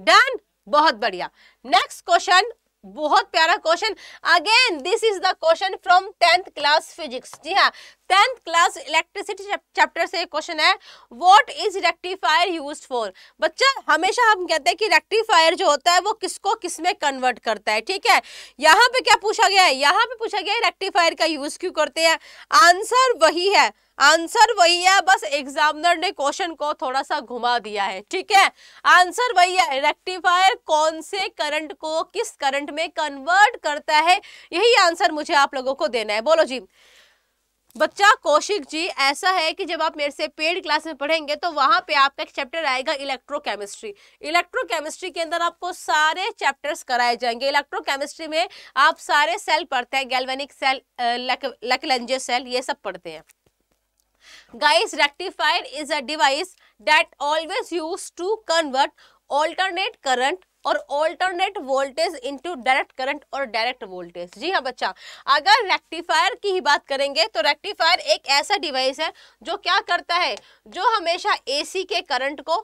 done बहुत बढ़िया नेक्स्ट क्वेश्चन बहुत प्यारा question again this is the question from tenth class physics जी हाँ टेंथ क्लास इलेक्ट्रिसिटी चैप्टर से क्वेश्चन है what is rectifier used for बच्चा हमेशा हम कहते हैं कि रेक्टिफायर जो होता है वो किसको किस में कन्वर्ट करता है ठीक है यहाँ पे क्या पूछा गया है यहाँ पे पूछा गया है रेक्टिफायर का यूज क्यों करते हैं आंसर वही है आंसर वही है बस एग्जामिनर ने क्वेश्चन को थोड़ा सा घुमा दिया है ठीक है आंसर वही है रेक्टिफायर कौन से करंट को किस करंट में कन्वर्ट करता है यही आंसर मुझे आप लोगों को देना है बोलो जी बच्चा कौशिक जी ऐसा है कि जब आप मेरे से पेड क्लास में पढ़ेंगे तो वहां पे आपका एक चैप्टर आएगा इलेक्ट्रोकेमिस्ट्री इलेक्ट्रोकेमिस्ट्री के अंदर आपको सारे चैप्टर्स कराए जाएंगे इलेक्ट्रोकेमिस्ट्री में आप सारे सेल पढ़ते हैं गैल्वेनिक सेल लकलेंजे सेल ये सब पढ़ते हैं guys rectifier is a device that always use to convert alternate current और alternate voltage into direct current और डायरेक्ट वोल्टेज जी हाँ बच्चा अगर रेक्टिफायर की ही बात करेंगे तो रेक्टिफायर एक ऐसा डिवाइस है जो क्या करता है जो हमेशा एसी के करंट को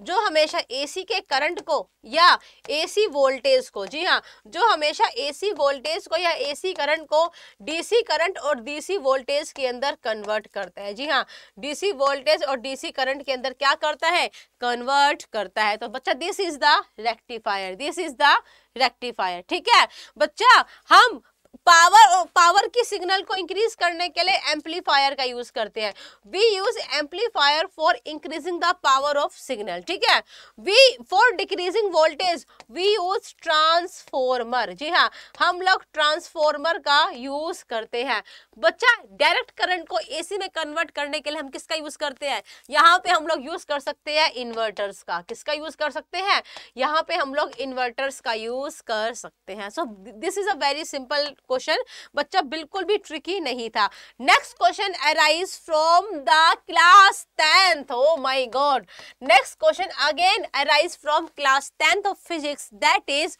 जो हमेशा एसी के करंट को या एसी वोल्टेज को जी हाँ जो हमेशा एसी वोल्टेज को या एसी करंट को डीसी करंट और डीसी वोल्टेज के अंदर कन्वर्ट करता है जी हाँ डीसी वोल्टेज और डीसी करंट के अंदर क्या करता है कन्वर्ट करता है तो बच्चा this is the rectifier this is the rectifier ठीक है बच्चा हम पावर पावर की सिग्नल को इंक्रीज करने के लिए एम्पलीफायर का यूज करते हैं we use amplifier for increasing the power of signal ठीक है we for decreasing voltage we use transformer जी हाँ हम लोग ट्रांसफॉर्मर का यूज करते हैं बच्चा डायरेक्ट करंट को एसी में कन्वर्ट करने के लिए हम किसका यूज करते हैं यहाँ पे हम लोग यूज कर सकते हैं इन्वर्टर्स का किसका यूज कर सकते हैं यहाँ पे हम लोग इन्वर्टर्स का यूज कर सकते हैं so this is a very simple question बच्चा बिल्कुल भी ट्रिकी नहीं था next question arise from the class tenth oh my God next question again arise from class tenth of physics that is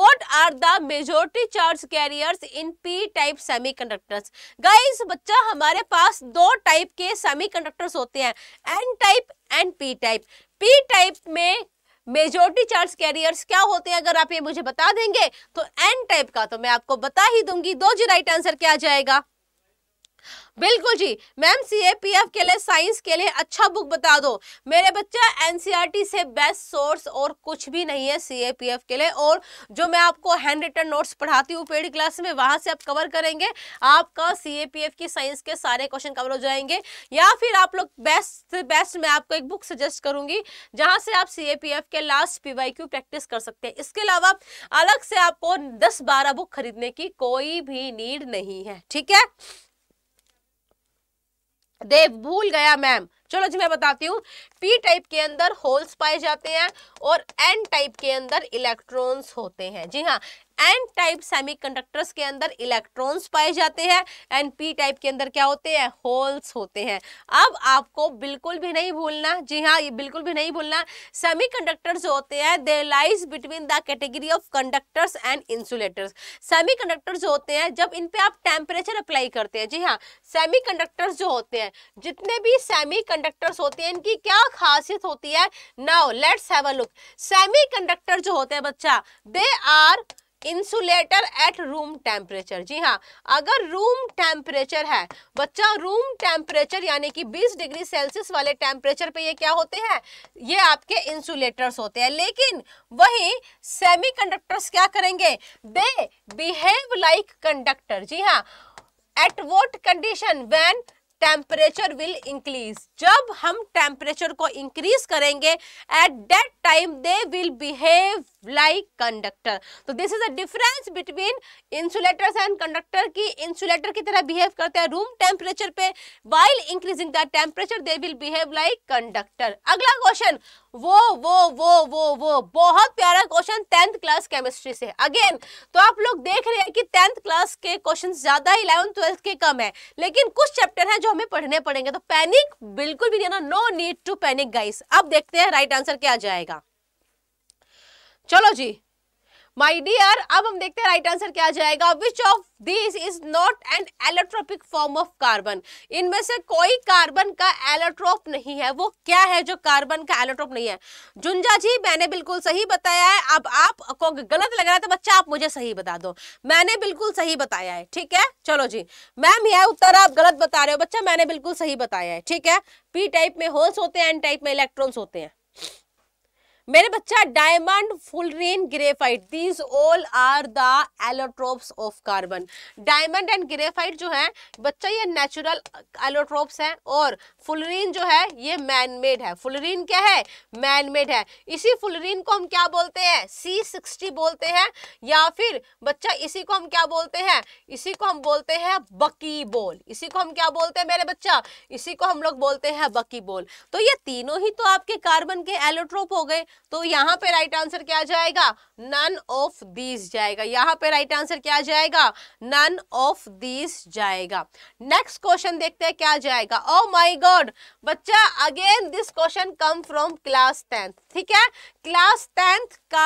what are the majority charge carriers in P type semiconductors guys बच्चा हमारे पास दो टाइप के सेमी कंडक्टर्स होते हैं N type and P type P type में मेजोरिटी चार्ज कैरियर्स क्या होते हैं अगर आप ये मुझे बता देंगे तो एन टाइप का तो मैं आपको बता ही दूंगी दो जी राइट आंसर क्या जाएगा बिल्कुल जी मैम सीएपीएफ के लिए साइंस के लिए अच्छा बुक बता दो मेरे बच्चा एनसीईआरटी e से बेस्ट सोर्स और कुछ भी नहीं है सीएपीएफ के लिए और जो मैं आपको हैंड रिटन नोट्स पढ़ाती हूँ पेड क्लास में वहां से आप कवर करेंगे आपका सीएपीएफ की साइंस के सारे क्वेश्चन कवर हो जाएंगे या फिर आप लोग बेस्ट से बेस्ट मैं आपको एक बुक सजेस्ट करूंगी जहां से आप एफ के लास्ट क्यू प्रैक्टिस कर सकते हैं इसके अलावा अलग से आपको दस बारह बुक खरीदने की कोई भी नीड नहीं है ठीक है देव भूल गया मैम चलो जी मैं बताती हूँ पी टाइप के अंदर होल्स पाए जाते हैं और एन टाइप के अंदर इलेक्ट्रॉन्स होते हैं जी हाँ एन टाइप सेमीकंडक्टर्स के अंदर इलेक्ट्रॉन्स पाए जाते हैं एंड पी टाइप के अंदर क्या होते हैं होल्स होते हैं अब आपको बिल्कुल भी नहीं भूलना जी हाँ ये बिल्कुल भी नहीं भूलना सेमीकंडक्टर्स जो होते हैं they lies between the category of conductors and insulators semiconductors जो होते हैं जब इन पर आप टेम्परेचर अप्लाई करते हैं जी हाँ सेमी कंडक्टर्स जो होते हैं जितने भी सेमी कंडक्टर्स होते हैं इनकी क्या खासियत होती है now let's have a look semiconductor जो होते हैं बच्चा they are insulator at room temperature जी हाँ अगर रूम टेम्परेचर है बच्चा रूम टेम्परेचर यानी कि 20 डिग्री सेल्सियस वाले टेम्परेचर पे ये क्या होते हैं ये आपके इंसुलेटर्स होते हैं लेकिन वही सेमीकंडक्टर्स क्या करेंगे दे बिहेव लाइक कंडक्टर जी हाँ at what condition when temperature will increase जब हम टेम्परेचर को इंक्रीज करेंगे at that time they will behave like conductor तो this is a difference between insulators and conductor की इंसुलेटर की तरह बिहेव करते हैं रूम टेम्परेचर पे while increasing the temperature they will behave like conductor अगला क्वेश्चन वो वो वो वो वो बहुत प्यारा क्वेश्चन टेंथ क्लास केमिस्ट्री से अगेन तो आप लोग देख रहे हैं कि टेंथ क्लास के क्वेश्चन ज्यादा ही इलेवन ट्वेल्थ के कम है लेकिन कुछ चैप्टर हैं जो हमें पढ़ने पड़ेंगे तो पैनिक बिल्कुल भी नहीं ना no need to panic guys अब देखते हैं राइट आंसर क्या जाएगा चलो जी माय डियर अब हम देखते हैं राइट आंसर क्या जाएगा which of this is not an allotropic form of carbon इनमें से कोई कार्बन का एलेक्ट्रोप नहीं है वो क्या है जो कार्बन का एलेक्ट्रोप नहीं है जुंजा जी मैंने बिल्कुल सही बताया है अब आप को गलत लग रहा है तो बच्चा आप मुझे सही बता दो मैंने बिल्कुल सही बताया है ठीक है चलो जी मैम यह उत्तर आप गलत बता रहे हो बच्चा मैंने बिल्कुल सही बताया है ठीक है पी टाइप में होल्स होते हैं एन टाइप में इलेक्ट्रॉन्स होते हैं मेरे बच्चा diamond fullerene graphite these all are the allotropes of carbon diamond and graphite जो है बच्चा ये नेचुरल एलोट्रोप्स हैं और फुलरीन जो है ये मैनमेड है फुलरीन क्या है मैनमेड है इसी फुलरीन को हम क्या बोलते हैं सी सिक्सटी बोलते हैं या फिर बच्चा इसी को हम क्या बोलते हैं इसी को हम बोलते हैं बकी बोल इसी को हम क्या बोलते हैं मेरे बच्चा इसी को हम लोग बोलते हैं बकी बोल तो ये तीनों ही तो आपके कार्बन के एलोट्रोप हो गए तो यहाँ पे राइट आंसर क्या जाएगा नन ऑफ दीज जाएगा यहाँ पे राइट आंसर क्या जाएगा नन ऑफ दीज जाएगा नेक्स्ट क्वेश्चन देखते हैं क्या जाएगा ओ माई गॉड बच्चा again this question come from class tenth ठीक है क्लास टेंथ का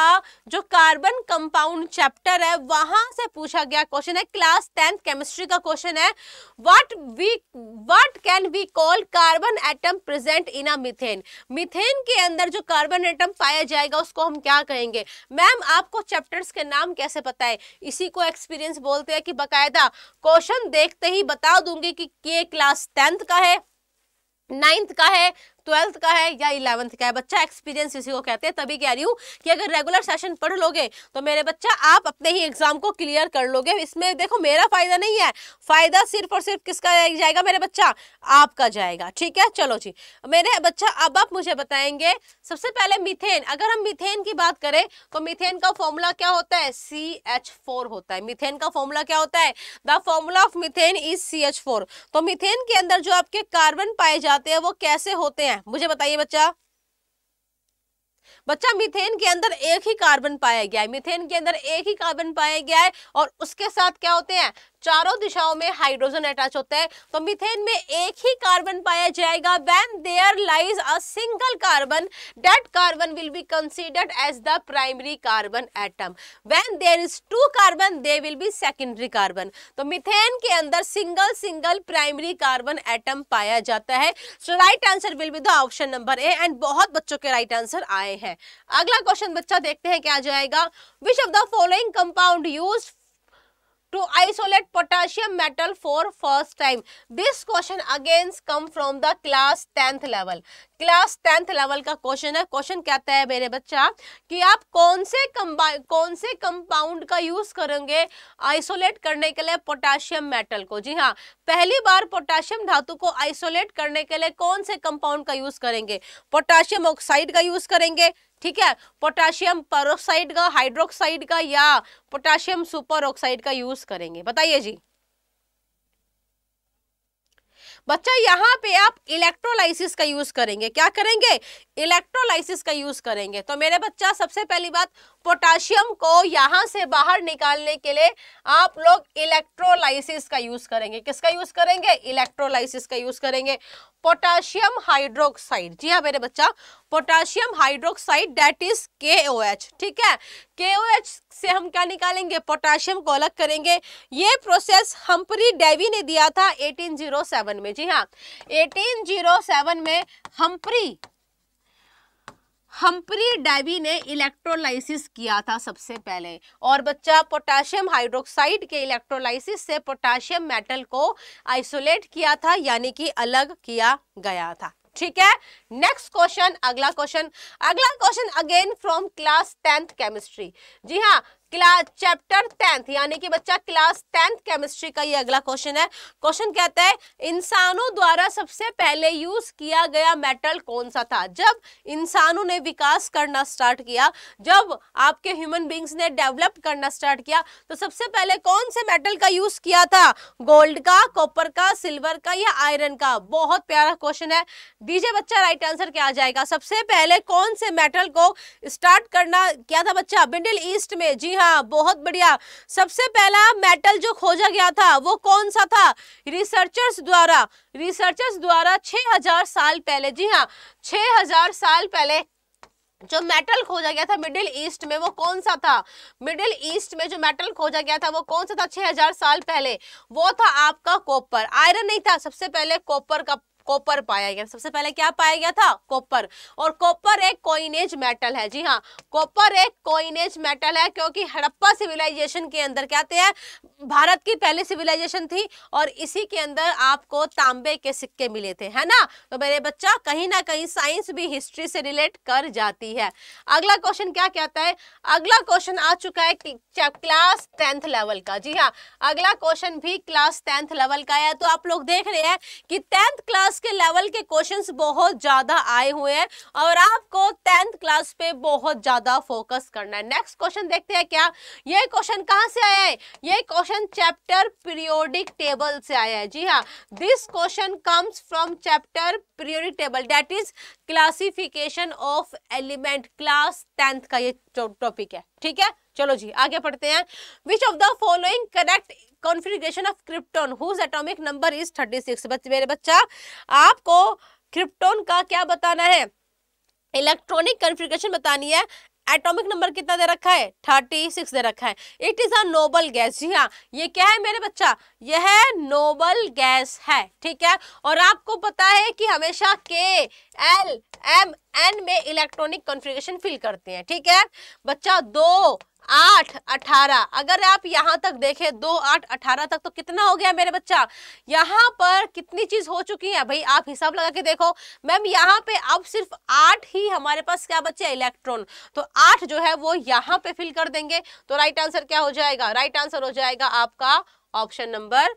जो कार्बन कंपाउंड चैप्टर है वहां से पूछा गया क्वेश्चन है क्लास टेंथ केमिस्ट्री का क्वेश्चन है what we what can we call carbon atom present in a methane methane के अंदर जो कार्बन एटम पाया जाएगा उसको हम क्या कहेंगे मैम आपको चैप्टर्स के नाम कैसे पता है इसी को एक्सपीरियंस बोलते हैं कि बाकायदा क्वेश्चन देखते ही बता दूंगी कि ये क्लास टेंथ का है नाइन्थ का है ट्वेल्थ का है या इलेवंथ का है बच्चा एक्सपीरियंस इसी को कहते हैं तभी कह रही हूँ कि अगर रेगुलर सेशन पढ़ लोगे तो मेरे बच्चा आप अपने ही एग्जाम को क्लियर कर लोगे इसमें देखो मेरा फायदा नहीं है फायदा सिर्फ और सिर्फ किसका जाएगा मेरा बच्चा आपका जाएगा ठीक है चलो जी मेरे बच्चा अब आप मुझे बताएंगे सबसे पहले मिथेन अगर हम मिथेन की बात करें तो मिथेन का फॉर्मूला क्या होता है सी एच फोर होता है मिथेन का फॉर्मूला क्या होता है the formula of methane is C H four तो मिथेन के अंदर जो आपके कार्बन पाए जाते हैं वो कैसे होते हैं है मुझे बताइए बच्चा बच्चा मिथेन के अंदर एक ही कार्बन पाया गया है मिथेन के अंदर एक ही कार्बन पाया गया है और उसके साथ क्या होते हैं चारों दिशाओं में हाइड्रोजन अटैच होता है तो मिथेन में एक ही कार्बन पाया जाएगा when there lies a single carbon that carbon will be considered as the primary carbon atom when there is two carbon they will be secondary carbon तो मिथेन के अंदर single single primary carbon atom पाया जाता है so right answer will be the option number A and बहुत बच्चों के राइट right आंसर आए हैं अगला क्वेश्चन बच्चा देखते हैं क्या जाएगा which of the following compound use to isolate potassium metal for first time this question again come from the class 10th level class tenth level का क्वेश्चन है क्वेश्चन कहता है मेरे बच्चा कि आप कौन से कौन से कंपाउंड का यूज करेंगे आइसोलेट करने के लिए पोटेशियम मेटल को जी हाँ पहली बार पोटेशियम धातु को आइसोलेट करने के लिए कौन से कंपाउंड का यूज करेंगे पोटेशियम ऑक्साइड का यूज करेंगे ठीक है पोटेशियम परोक्साइड का हाइड्रोक्साइड का या पोटेशियम सुपर ऑक्साइड का यूज करेंगे बताइए जी बच्चा यहाँ पे आप इलेक्ट्रोलाइसिस का यूज करेंगे क्या करेंगे इलेक्ट्रोलाइसिस का यूज करेंगे तो मेरे बच्चा सबसे पहली बात पोटाशियम को यहाँ से बाहर निकालने के लिए आप लोग इलेक्ट्रोलाइसिस का यूज करेंगे किसका यूज करेंगे इलेक्ट्रोलाइसिस का यूज करेंगे पोटाशियम हाइड्रोक्साइड जी हाँ मेरे बच्चा पोटाशियम हाइड्रोक्साइड डेट इज के ठीक है के से हम क्या निकालेंगे पोटाशियम को अलग करेंगे ये प्रोसेस हम्परी डेवी ने दिया था 1807 में जी हाँ 1807 में हम्परी हम्प्री डैवी ने इलेक्ट्रोलाइसिस किया था सबसे पहले और बच्चा पोटाशियम हाइड्रोक्साइड के इलेक्ट्रोलाइसिस से पोटाशियम मेटल को आइसोलेट किया था यानी कि अलग किया गया था ठीक है नेक्स्ट क्वेश्चन अगला क्वेश्चन अगला क्वेश्चन again from class tenth chemistry जी हाँ क्लास चैप्टर टेंथ यानी कि बच्चा क्लास टेंथ केमिस्ट्री का ये अगला क्वेश्चन है क्वेश्चन कहता है इंसानों द्वारा सबसे पहले यूज किया गया मेटल कौन सा था जब इंसानों ने विकास करना स्टार्ट किया जब आपके ह्यूमन बींग्स ने डेवलप करना स्टार्ट किया तो सबसे पहले कौन से मेटल का यूज किया था गोल्ड का कॉपर का सिल्वर का या आयरन का बहुत प्यारा क्वेश्चन है दीजिए बच्चा राइट आंसर क्या आ जाएगा सबसे पहले कौन से मेटल को स्टार्ट करना क्या था बच्चा मिडिल ईस्ट में जी हाँ हाँ बहुत बढ़िया सबसे पहला मेटल जो खोजा गया था वो कौन सा था रिसर्चर्स द्वारा रिसर्चर्स द्वारा 6000 साल पहले जी हाँ 6000 साल पहले जो मेटल खोजा गया था मिडिल ईस्ट में वो कौन सा था मिडिल ईस्ट में जो मेटल खोजा गया था वो कौन सा था 6000 साल पहले वो था आपका कॉपर आयरन नहीं था सबसे पहले कॉपर का कॉपर पाया गया सबसे पहले क्या पाया गया था कॉपर और कॉपर एक कोइनेज मेटल है जी हाँ कॉपर एक कोइनेज मेटल है क्योंकि हड़प्पा सिविलाइजेशन के अंदर क्या आते हैं भारत की पहली सिविलाइजेशन थी और इसी के अंदर आपको तांबे के सिक्के मिले थे है ना तो मेरे बच्चा कहीं ना कहीं साइंस भी हिस्ट्री से रिलेट कर जाती है अगला क्वेश्चन क्या कहता है अगला क्वेश्चन आ चुका है क्लास टेंथ लेवल का जी हाँ अगला क्वेश्चन भी क्लास टेंथ लेवल का है तो आप लोग देख रहे हैं कि टेंथ क्लास क्लास के लेवल के क्वेश्चंस बहुत ज़्यादा आए हुए हैं और आपको टेंथ क्लास पे बहुत ज़्यादा फोकस करना है नेक्स्ट क्वेश्चन देखते हैं क्या ये क्वेश्चन कहाँ से आया है ये क्वेश्चन चैप्टर पीरियोडिक टेबल से आया है जी हाँ this question comes from chapter periodic table that is classification of element class tenth का ये टॉपिक है ठीक है चलो जी आगे पढ़ते हैं which of the following correct configuration of krypton whose atomic number is thirty six मेरे बच्चा आपको क्रिप्टोन का क्या बताना है इलेक्ट्रॉनिक कॉन्फिग्रेशन बतानी है एटॉमिक नंबर कितना दे रखा है थर्टी सिक्स दे रखा है it is a noble gas जी हाँ ये क्या है मेरे बच्चा यह नोबल गैस है ठीक है और आपको पता है कि हमेशा के एल एम एन में इलेक्ट्रॉनिक कॉन्फ़िगरेशन फिल करते हैं ठीक है बच्चा दो आठ अठारह अगर आप यहाँ तक देखें दो आठ अठारह तक तो कितना हो गया मेरे बच्चा यहाँ पर कितनी चीज हो चुकी है भाई आप हिसाब लगा के देखो मैम यहाँ पे अब सिर्फ आठ ही हमारे पास क्या बच्चे इलेक्ट्रॉन तो आठ जो है वो यहाँ पे फिल कर देंगे तो राइट आंसर क्या हो जाएगा राइट आंसर हो जाएगा आपका option number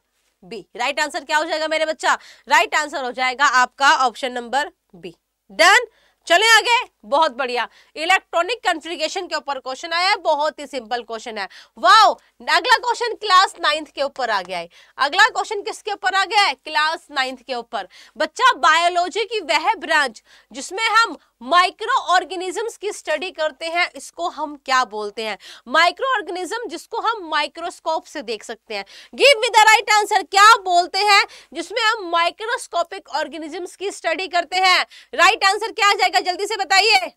B right answer क्या हो जाएगा मेरे बच्चा राइट आंसर हो जाएगा आपका ऑप्शन नंबर बी डन चले आगे बहुत बढ़िया इलेक्ट्रॉनिक कंफ्रिगेशन के ऊपर क्वेश्चन आया है बहुत ही सिंपल क्वेश्चन है वाओ अगला क्वेश्चन क्लास नाइन्थ के ऊपर आ गया है अगला क्वेश्चन किसके ऊपर आ गया है क्लास नाइन्थ के ऊपर बच्चा बायोलॉजी की वह ब्रांच जिसमें हम माइक्रो ऑर्गेनिजम्स की स्टडी करते हैं इसको हम क्या बोलते हैं माइक्रो ऑर्गेनिज्म जिसको हम माइक्रोस्कोप से देख सकते हैं give me the right answer क्या बोलते हैं जिसमें हम माइक्रोस्कोपिक ऑर्गेनिजम्स की स्टडी करते हैं राइट right आंसर क्या आ जाएगा जल्दी से बताइए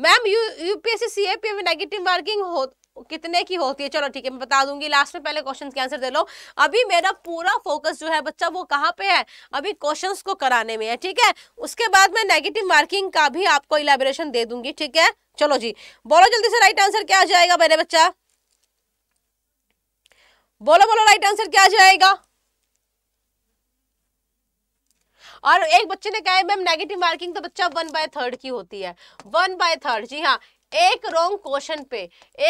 मैम यू यूपीएससी सीएपी में नेगेटिव मार्किंग हो कितने की होती है चलो ठीक है मैं बता दूंगी लास्ट में पहले क्वेश्चन के आंसर दे लो अभी मेरा पूरा फोकस जो है बच्चा वो कहाँ पे है अभी क्वेश्चन को कराने में है ठीक है उसके बाद मैं नेगेटिव मार्किंग का भी आपको इलेबोरेशन दे दूंगी ठीक है चलो जी बोलो जल्दी से राइट आंसर क्या आ जाएगा मेरे बच्चा बोलो बोलो राइट आंसर क्या आ जाएगा और एक बच्चे ने कहा है मैम नेगेटिव मार्किंग तो बच्चा वन बाय थर्ड की होती है वन बाय थर्ड जी हाँ एक रोंग क्वेश्चन पे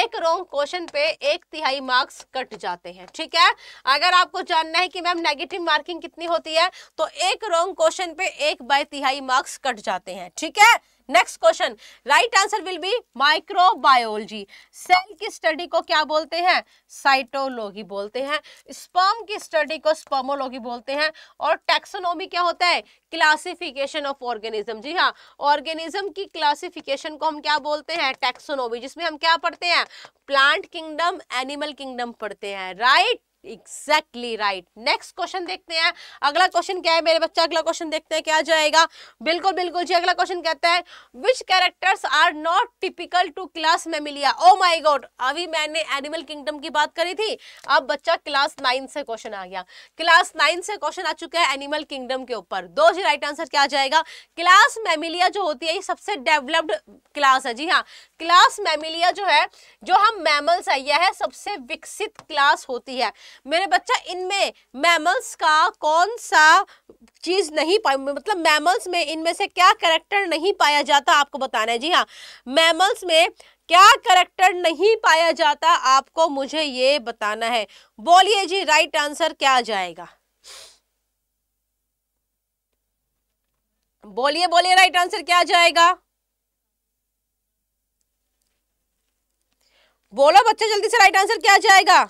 एक रोंग क्वेश्चन पे एक तिहाई मार्क्स कट जाते हैं ठीक है अगर आपको जानना है कि मैम नेगेटिव मार्किंग कितनी होती है तो एक रोंग क्वेश्चन पे एक बाई तिहाई मार्क्स कट जाते हैं ठीक है next question right answer will be microbiology cell की स्टडी को क्या बोलते हैं साइटोलॉजी बोलते हैं स्पर्म की स्टडी को स्पर्मोलॉजी बोलते हैं और टेक्सोनॉमी क्या होता है क्लासिफिकेशन ऑफ ऑर्गेनिज्म जी हाँ ऑर्गेनिज्म की क्लासिफिकेशन को हम क्या बोलते हैं टेक्सोनॉमी जिसमें हम क्या पढ़ते हैं प्लांट किंगडम एनिमल किंगडम पढ़ते हैं right exactly right next question देखते हैं अगला क्वेश्चन क्या है मेरे बच्चे अगला क्वेश्चन देखते हैं क्या जाएगा बिल्कुल बिल्कुल जी अगला क्वेश्चन कहता है which characters are not typical to class Mammalia oh my god अभी मैंने एनिमल किंगडम की बात करी थी अब बच्चा क्लास नाइन से क्वेश्चन आ गया क्लास नाइन से क्वेश्चन आ चुका है एनिमल किंगडम के ऊपर दो जी राइट आंसर क्या जाएगा क्लास मेमिलिया जो होती है ये सबसे डेवलप्ड क्लास है जी हाँ क्लास मेमिलिया जो है जो हम मैमल्स है यह सबसे विकसित क्लास होती है मेरे बच्चा इनमें मैमल्स का कौन सा चीज़ नहीं पाई मतलब मैमल्स में इनमें से क्या करेक्टर नहीं पाया जाता आपको बताना है जी हाँ मैमल्स में क्या करेक्टर नहीं पाया जाता आपको मुझे ये बताना है बोलिए जी राइट आंसर क्या जाएगा बोलिए बोलिए राइट आंसर क्या जाएगा बोलो बच्चे जल्दी से राइट आंसर क्या जाएगा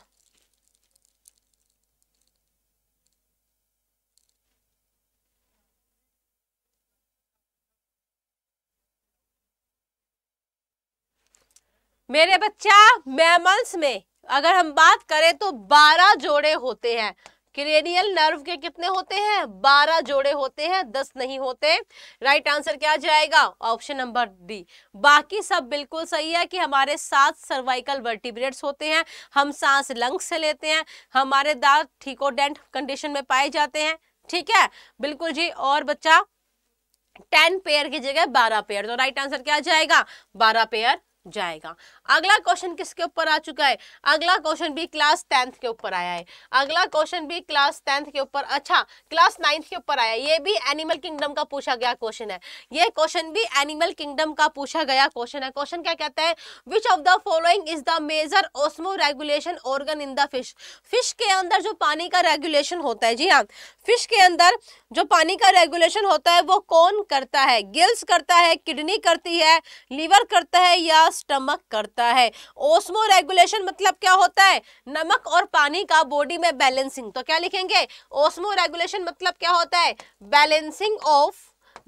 मेरे बच्चा मैमल्स में अगर हम बात करें तो 12 जोड़े होते हैं क्रेनियल नर्व के कितने होते हैं 12 जोड़े होते हैं 10 नहीं होते राइट आंसर क्या जाएगा ऑप्शन नंबर डी बाकी सब बिल्कुल सही है कि हमारे सात सर्वाइकल वर्टिब्रेट्स होते हैं हम सांस लंग्स से लेते हैं हमारे दांत ठीकोडेंट कंडीशन में पाए जाते हैं ठीक है बिल्कुल जी और बच्चा टेन पेयर की जगह बारह पेयर तो राइट आंसर क्या जाएगा बारह पेयर जाएगा अगला क्वेश्चन किसके ऊपर आ चुका है अगला क्वेश्चन भी क्लास टेंथ के ऊपर आया है अगला क्वेश्चन भी क्लास टेंथ के ऊपर अच्छा क्लास नाइन्थ के ऊपर आया ये भी एनिमल किंगडम का पूछा गया क्वेश्चन है ये क्वेश्चन भी एनिमल किंगडम का पूछा गया क्वेश्चन है क्वेश्चन क्या कहता है which of the following is the major osmoregulation organ in the fish fish के अंदर जो पानी का रेगुलेशन होता है जी हाँ फिश के अंदर जो पानी का रेगुलेशन होता है वो कौन करता है गिल्स करता है किडनी करती है लीवर करता है या स्टमक करता सकता है ओस्मो रेगुलेशन मतलब क्या होता है नमक और पानी का बॉडी में बैलेंसिंग तो क्या लिखेंगे ओस्मो रेगुलेशन मतलब क्या होता है balancing of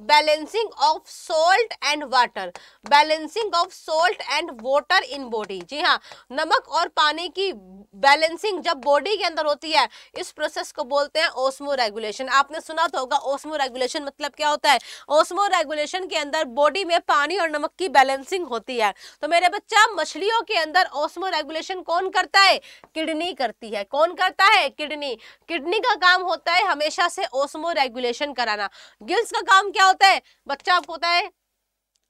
balancing of salt and water balancing of salt and water in body जी हाँ नमक और पानी की बैलेंसिंग जब बॉडी के अंदर होती है इस प्रोसेस को बोलते हैं ओस्मो रेगुलेशन आपने सुना तो होगा ओस्मो रेगुलेशन मतलब क्या होता है ओस्मो रेगुलेशन के अंदर बॉडी में पानी और नमक की बैलेंसिंग होती है तो मेरे बच्चा मछलियों के अंदर ओस्मो रेगुलेशन कौन करता है किडनी करती है कौन करता है किडनी किडनी का काम होता है हमेशा से ओस्मो रेगुलेशन कराना गिल्स का काम क्या होता है बच्चा होता है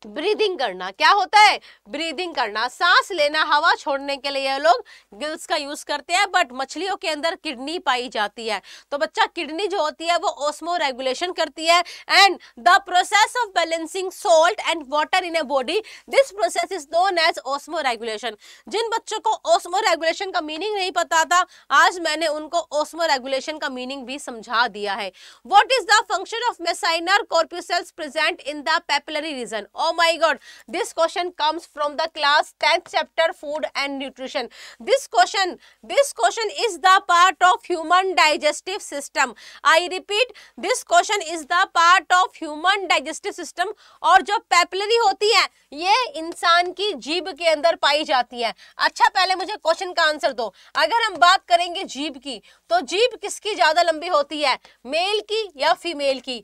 ब्रीदिंग करना क्या होता है ब्रीदिंग करना सांस लेना हवा छोड़ने के लिए ये लोग गिल्स का यूज करते हैं बट मछलियों के अंदर किडनी पाई जाती है तो बच्चा किडनी जो होती है वो ओस्मो रेगुलेशन करती है and the process of balancing salt and water in a body this process is known as osmoregulation जिन बच्चों को ओस्मो रेगुलेशन का मीनिंग नहीं पता था आज मैंने उनको ओस्मो रेगुलेशन का मीनिंग भी समझा दिया है what is the function of Meissner corpuscles present in the papillary region और my god this question comes from the class tenth chapter food and nutrition this question this question is the part of human digestive system I repeat this question is the part of human digestive system और जो पेपलरी होती है ये इंसान की जीव के अंदर पाई जाती है अच्छा पहले मुझे क्वेश्चन का आंसर दो अगर हम बात करेंगे जीव की तो जीव किसकी ज्यादा लंबी होती है मेल की या फीमेल की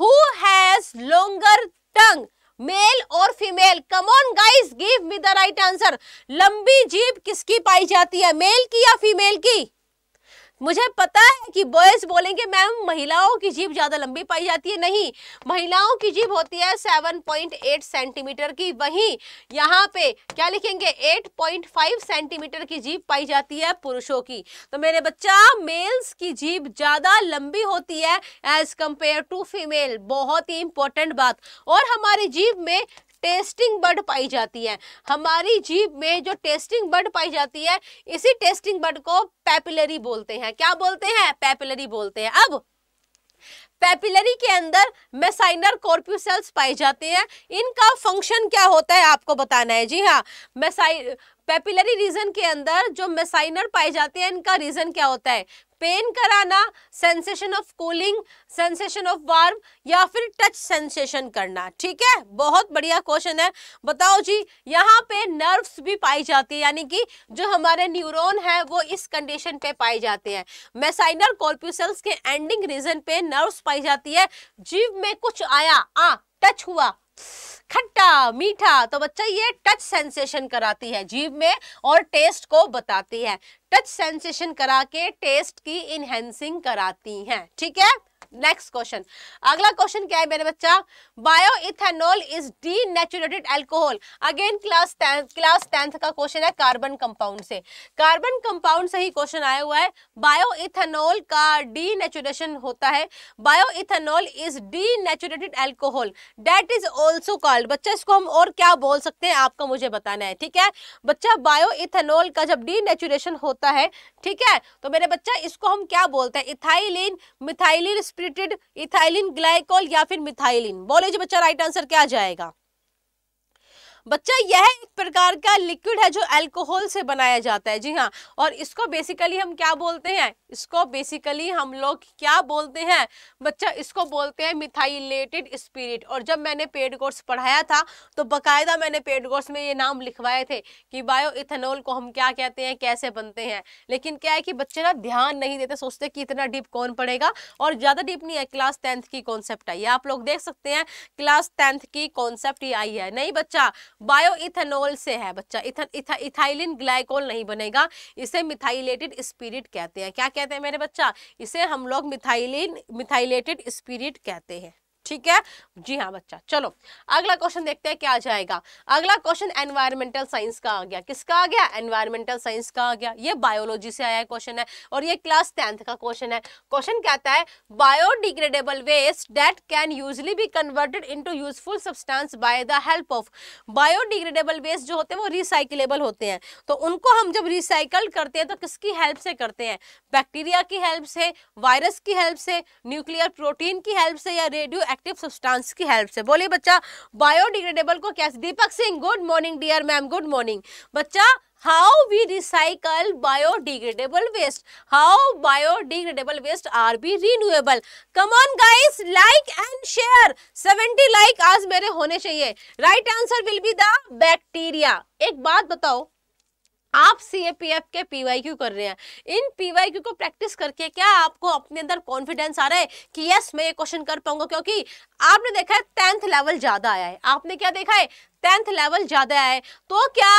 who has longer tongue male और female come on guys give me the right answer लंबी जीप किसकी पाई जाती है मेल की या फीमेल की मुझे पता है कि बॉयज बोलेंगे मैम महिलाओं की जीभ ज़्यादा लंबी पाई जाती है नहीं महिलाओं की जीभ होती है 7.8 सेंटीमीटर की वहीं यहाँ पे क्या लिखेंगे 8.5 सेंटीमीटर की जीभ पाई जाती है पुरुषों की तो मेरे बच्चा मेल्स की जीभ ज़्यादा लंबी होती है एज कंपेयर टू फीमेल बहुत ही इंपॉर्टेंट बात और हमारी जीभ में टेस्टिंग बर्ड पाई जाती है हमारी जीभ में जो टेस्टिंग बर्ड पाई जाती है इसी टेस्टिंग बर्ड को पैपिलरी बोलते हैं क्या बोलते हैं पैपिलरी बोलते हैं अब पैपिलरी के अंदर मेसाइनर कॉर्प्यू सेल्स पाए जाते हैं इनका फंक्शन क्या होता है आपको बताना है जी हाँ मेसाइ पैपिलरी रीजन के अंदर जो मेसाइनर पाए जाते हैं इनका रीजन क्या होता है पेन कराना sensation of cooling sensation of warm या फिर टच सेंसेशन करना ठीक है बहुत बढ़िया क्वेश्चन है बताओ जी यहाँ पे नर्व्स भी पाई जाती है यानी कि जो हमारे न्यूरॉन है वो इस कंडीशन पे पाए जाते हैं मेसाइनर कॉर्प्यूसल्स के एंडिंग रीजन पे नर्व्स पाई जाती है जीव में कुछ आया आ हाँ, टच हुआ खट्टा मीठा तो बच्चा ये टच सेंसेशन कराती है जीव में और टेस्ट को बताती है टच सेंसेशन करा के टेस्ट की इनहेंसिंग कराती हैं ठीक है नेक्स्ट क्वेश्चन अगला क्वेश्चन क्या है मेरे बच्चा bioethanol is denatured alcohol again class class tenth का क्वेश्चन है कार्बन कंपाउंड से कार्बन कंपाउंड से ही क्वेश्चन आया हुआ है बायो इथेनॉल का डी नेचुरेशन होता है bioethanol is denatured alcohol that is also called बच्चा इसको हम और क्या बोल सकते हैं आपका मुझे बताना है ठीक है बच्चा बायो इथेनॉल का जब डी नेचुरेशन होता है ठीक है तो मेरे बच्चा इसको हम क्या बोलते हैं ethylene methylene aspirated ethylene glycol या फिर मिथाइलिन बोले जी बच्चा राइट आंसर क्या जाएगा बच्चा यह एक प्रकार का लिक्विड है जो अल्कोहल से बनाया जाता है जी हाँ और इसको बेसिकली हम क्या बोलते हैं इसको बेसिकली हम लोग क्या बोलते हैं बच्चा इसको बोलते हैं मिथाइलेटेड स्पिरिट और जब मैंने पेड कोर्स पढ़ाया था तो बकायदा मैंने पेड कोर्स में ये नाम लिखवाए थे कि बायो इथेनॉल को हम क्या कहते हैं कैसे बनते हैं लेकिन क्या है कि बच्चे ना ध्यान नहीं देते सोचते कि इतना डीप कौन पढ़ेगा और ज़्यादा डीप नहीं है क्लास टेंथ की कॉन्सेप्ट आई है आप लोग देख सकते हैं क्लास टेंथ की कॉन्सेप्ट ही आई है नहीं बच्चा बायो इथेनोल से है बच्चा इथ, इथ, इथाइलिन ग्लाइकोल नहीं बनेगा इसे मिथाइलेटेड स्पिरिट कहते हैं क्या कहते हैं मेरे बच्चा इसे हम लोग मिथाइलिन मिथाइलेटेड स्पिरिट कहते हैं ठीक है जी हाँ बच्चा चलो अगला क्वेश्चन देखते हैं क्या आ जाएगा अगला क्वेश्चन एनवायरमेंटल साइंस का आ गया किसका आ गया एनवायरमेंटल साइंस का आ गया ये बायोलॉजी से आया क्वेश्चन है और ये क्लास टेंथ का क्वेश्चन है क्वेश्चन कहता है biodegradable waste that can usually be converted into useful substance by the help of biodegradable waste जो होते हैं वो रिसाइकलेबल होते हैं तो उनको हम जब रिसाइकल करते हैं तो किसकी हेल्प से करते हैं बैक्टीरिया की हेल्प से वायरस की हेल्प से न्यूक्लियर प्रोटीन की हेल्प से या रेडियो एक्टिव सब्सटेंस की हेल्प से बोलिए बच्चा बायोडिग्रेडेबल को कैसे Deepak Singh good morning dear ma'am good morning बच्चा how we recycle biodegradable waste how biodegradable waste are be renewable come on guys like and share 70 like आज मेरे होने चाहिए right answer will be the bacteria एक बात बताओ आप सी ए पी एफ के क्यू कर रहे हैं इन पी क्यू को प्रैक्टिस करके क्या आपको अपने अंदर कॉन्फिडेंस आ रहा है कि यस मैं ये क्वेश्चन कर पाऊंगा क्योंकि आपने देखा है टेंथ लेवल ज़्यादा आया है आपने क्या देखा है टेंथ लेवल ज़्यादा आया है तो क्या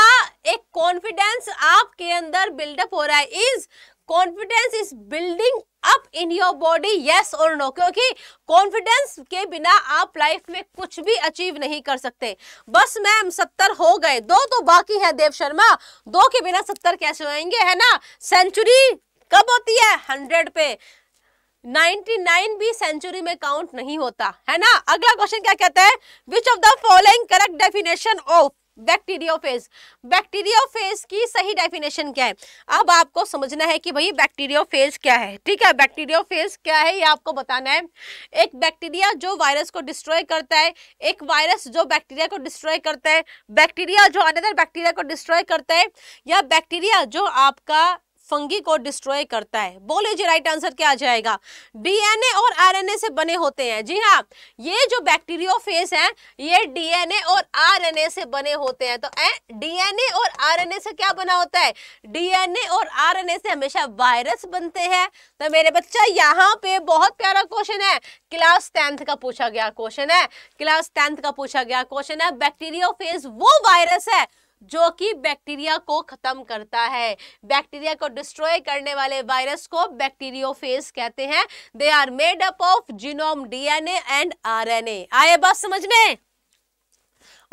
एक कॉन्फिडेंस आपके अंदर बिल्डअप हो रहा है is confidence is building up in your body yes और नो क्योंकि कॉन्फिडेंस के बिना आप लाइफ में कुछ भी अचीव नहीं कर सकते बस मैम सत्तर हो गए दो तो बाकी है देव शर्मा दो के बिना सत्तर कैसे होएंगे है ना सेंचुरी कब होती है हंड्रेड पे 99 भी सेंचुरी में काउंट नहीं होता है ना अगला क्वेश्चन क्या कहता है which of the following correct definition of bacteriophage bacteriophage की सही डेफिनेशन क्या है अब आपको समझना है कि भाई बैक्टीरियोफेज क्या है ठीक है बैक्टीरियोफेज क्या है ये आपको बताना है एक बैक्टीरिया जो वायरस को डिस्ट्रॉय करता है एक वायरस जो बैक्टीरिया को डिस्ट्रॉय करता है बैक्टीरिया जो अनदर बैक्टीरिया को डिस्ट्रॉय करता है या बैक्टीरिया जो आपका फंगी को डिस्ट्रॉय करता है बोले जी राइट आंसर क्या आ जाएगा डीएनए और आरएनए से बने होते हैं जी हाँ ये जो बैक्टीरियोफेज है ये डीएनए और आरएनए से बने होते हैं तो डीएनए और आरएनए से क्या बना होता है डीएनए और आरएनए से हमेशा वायरस बनते हैं तो मेरे बच्चा यहाँ पे बहुत प्यारा क्वेश्चन है क्लास टेंथ का पूछा गया क्वेश्चन है क्लास टेंथ का पूछा गया क्वेश्चन है बैक्टीरियोफेज वो वायरस है जो कि बैक्टीरिया को ख़त्म करता है बैक्टीरिया को डिस्ट्रॉय करने वाले वायरस को बैक्टीरियोफेज कहते हैं they are made up of genome DNA and RNA आए बात समझने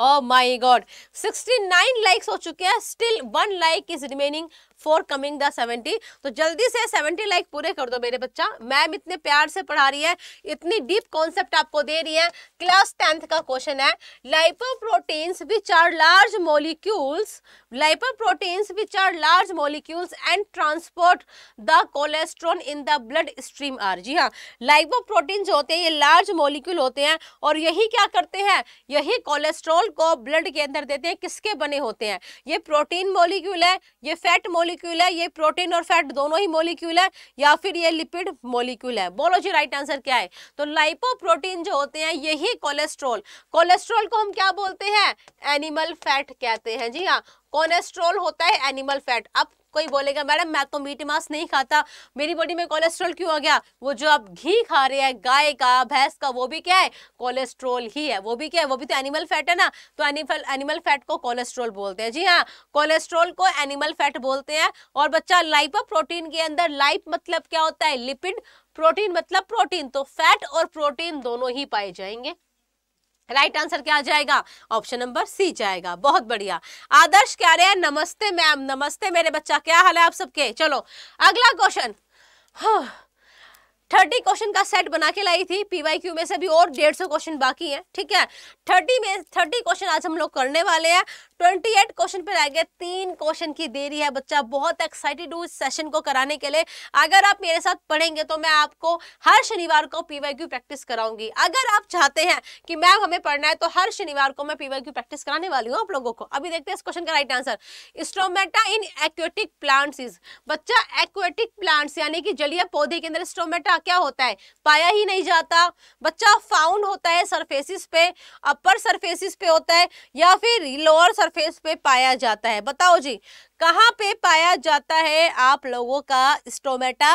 ओ माय गॉड 69 लाइक्स हो चुके हैं still one like is remaining for coming the seventy तो जल्दी से सेवेंटी लाइक पूरे कर दो मेरे बच्चा मैम इतने प्यार से पढ़ा रही है इतनी डीप कॉन्सेप्ट आपको दे रही है क्लास टेंथ का क्वेश्चन है lipoproteins which are large molecules lipoproteins which are large molecules and transport the cholesterol in the blood stream are जी हाँ लाइपोप्रोटीन जो होते हैं ये लार्ज मोलिक्यूल होते हैं और यही क्या करते हैं यही कोलेस्ट्रॉल को ब्लड के अंदर देते हैं किसके बने होते हैं ये प्रोटीन मोलिक्यूल है ये फैट मोलिक मोलिक्यूल है ये प्रोटीन और फैट दोनों ही मोलिक्यूल है या फिर ये लिपिड मोलिक्यूल है बोलो जी राइट आंसर क्या है तो लाइपोप्रोटीन जो होते हैं यही कोलेस्ट्रोल कोलेस्ट्रोल को हम क्या बोलते हैं एनिमल फैट कहते हैं जी हाँ कोलेस्ट्रोल होता है एनिमल फैट अब कोई बोलेगा मैडम मैं तो मीट मांस नहीं खाता मेरी बॉडी में कोलेस्ट्रॉल क्यों आ गया वो जो आप घी खा रहे हैं गाय का भैंस का वो भी क्या है कोलेस्ट्रोल ही है वो भी क्या है वो भी तो एनिमल फैट है ना तो एनिमल एनिमल फैट को कोलेस्ट्रोल बोलते हैं जी हाँ कोलेस्ट्रोल को एनिमल फैट बोलते हैं और बच्चा लाइप प्रोटीन के अंदर लाइप मतलब क्या होता है लिपिड प्रोटीन मतलब प्रोटीन तो फैट और प्रोटीन दोनों ही पाए जाएंगे राइट right आंसर क्या जाएगा ऑप्शन नंबर सी जाएगा बहुत बढ़िया आदर्श क्या रहे हैं नमस्ते मैम नमस्ते मेरे बच्चा क्या हाल है आप सबके चलो अगला क्वेश्चन थर्टी क्वेश्चन का सेट बना के लाई थी पीवाईक्यू में से भी और डेढ़ सौ क्वेश्चन बाकी हैं ठीक है थर्टी में थर्टी क्वेश्चन आज हम लोग करने वाले हैं ट्वेंटी एट क्वेश्चन पे रह गए तीन क्वेश्चन की देरी है बच्चा बहुत एक्साइटेड हूँ इस सेशन को कराने के लिए अगर आप मेरे साथ पढ़ेंगे तो मैं आपको हर शनिवार को पीवाईक्यू प्रैक्टिस कराऊंगी अगर आप चाहते हैं कि मैम हमें पढ़ना है तो हर शनिवार को मैं पीवाईक्यू प्रैक्टिस कराने वाली हूँ आप लोगों को अभी देखते हैं इस क्वेश्चन का right answer stomata in aquatic plants is बच्चा एक्वेटिक प्लांट्स यानी कि जलीय पौधे के अंदर स्ट्रोमेटा क्या होता है पाया ही नहीं जाता बच्चा फाउंड होता है सरफेसिस पे अपर सरफेसिस पे होता है या फिर लोअर सरफेस पे पाया जाता है बताओ जी कहाँ पे पाया जाता है आप लोगों का स्टोमेटा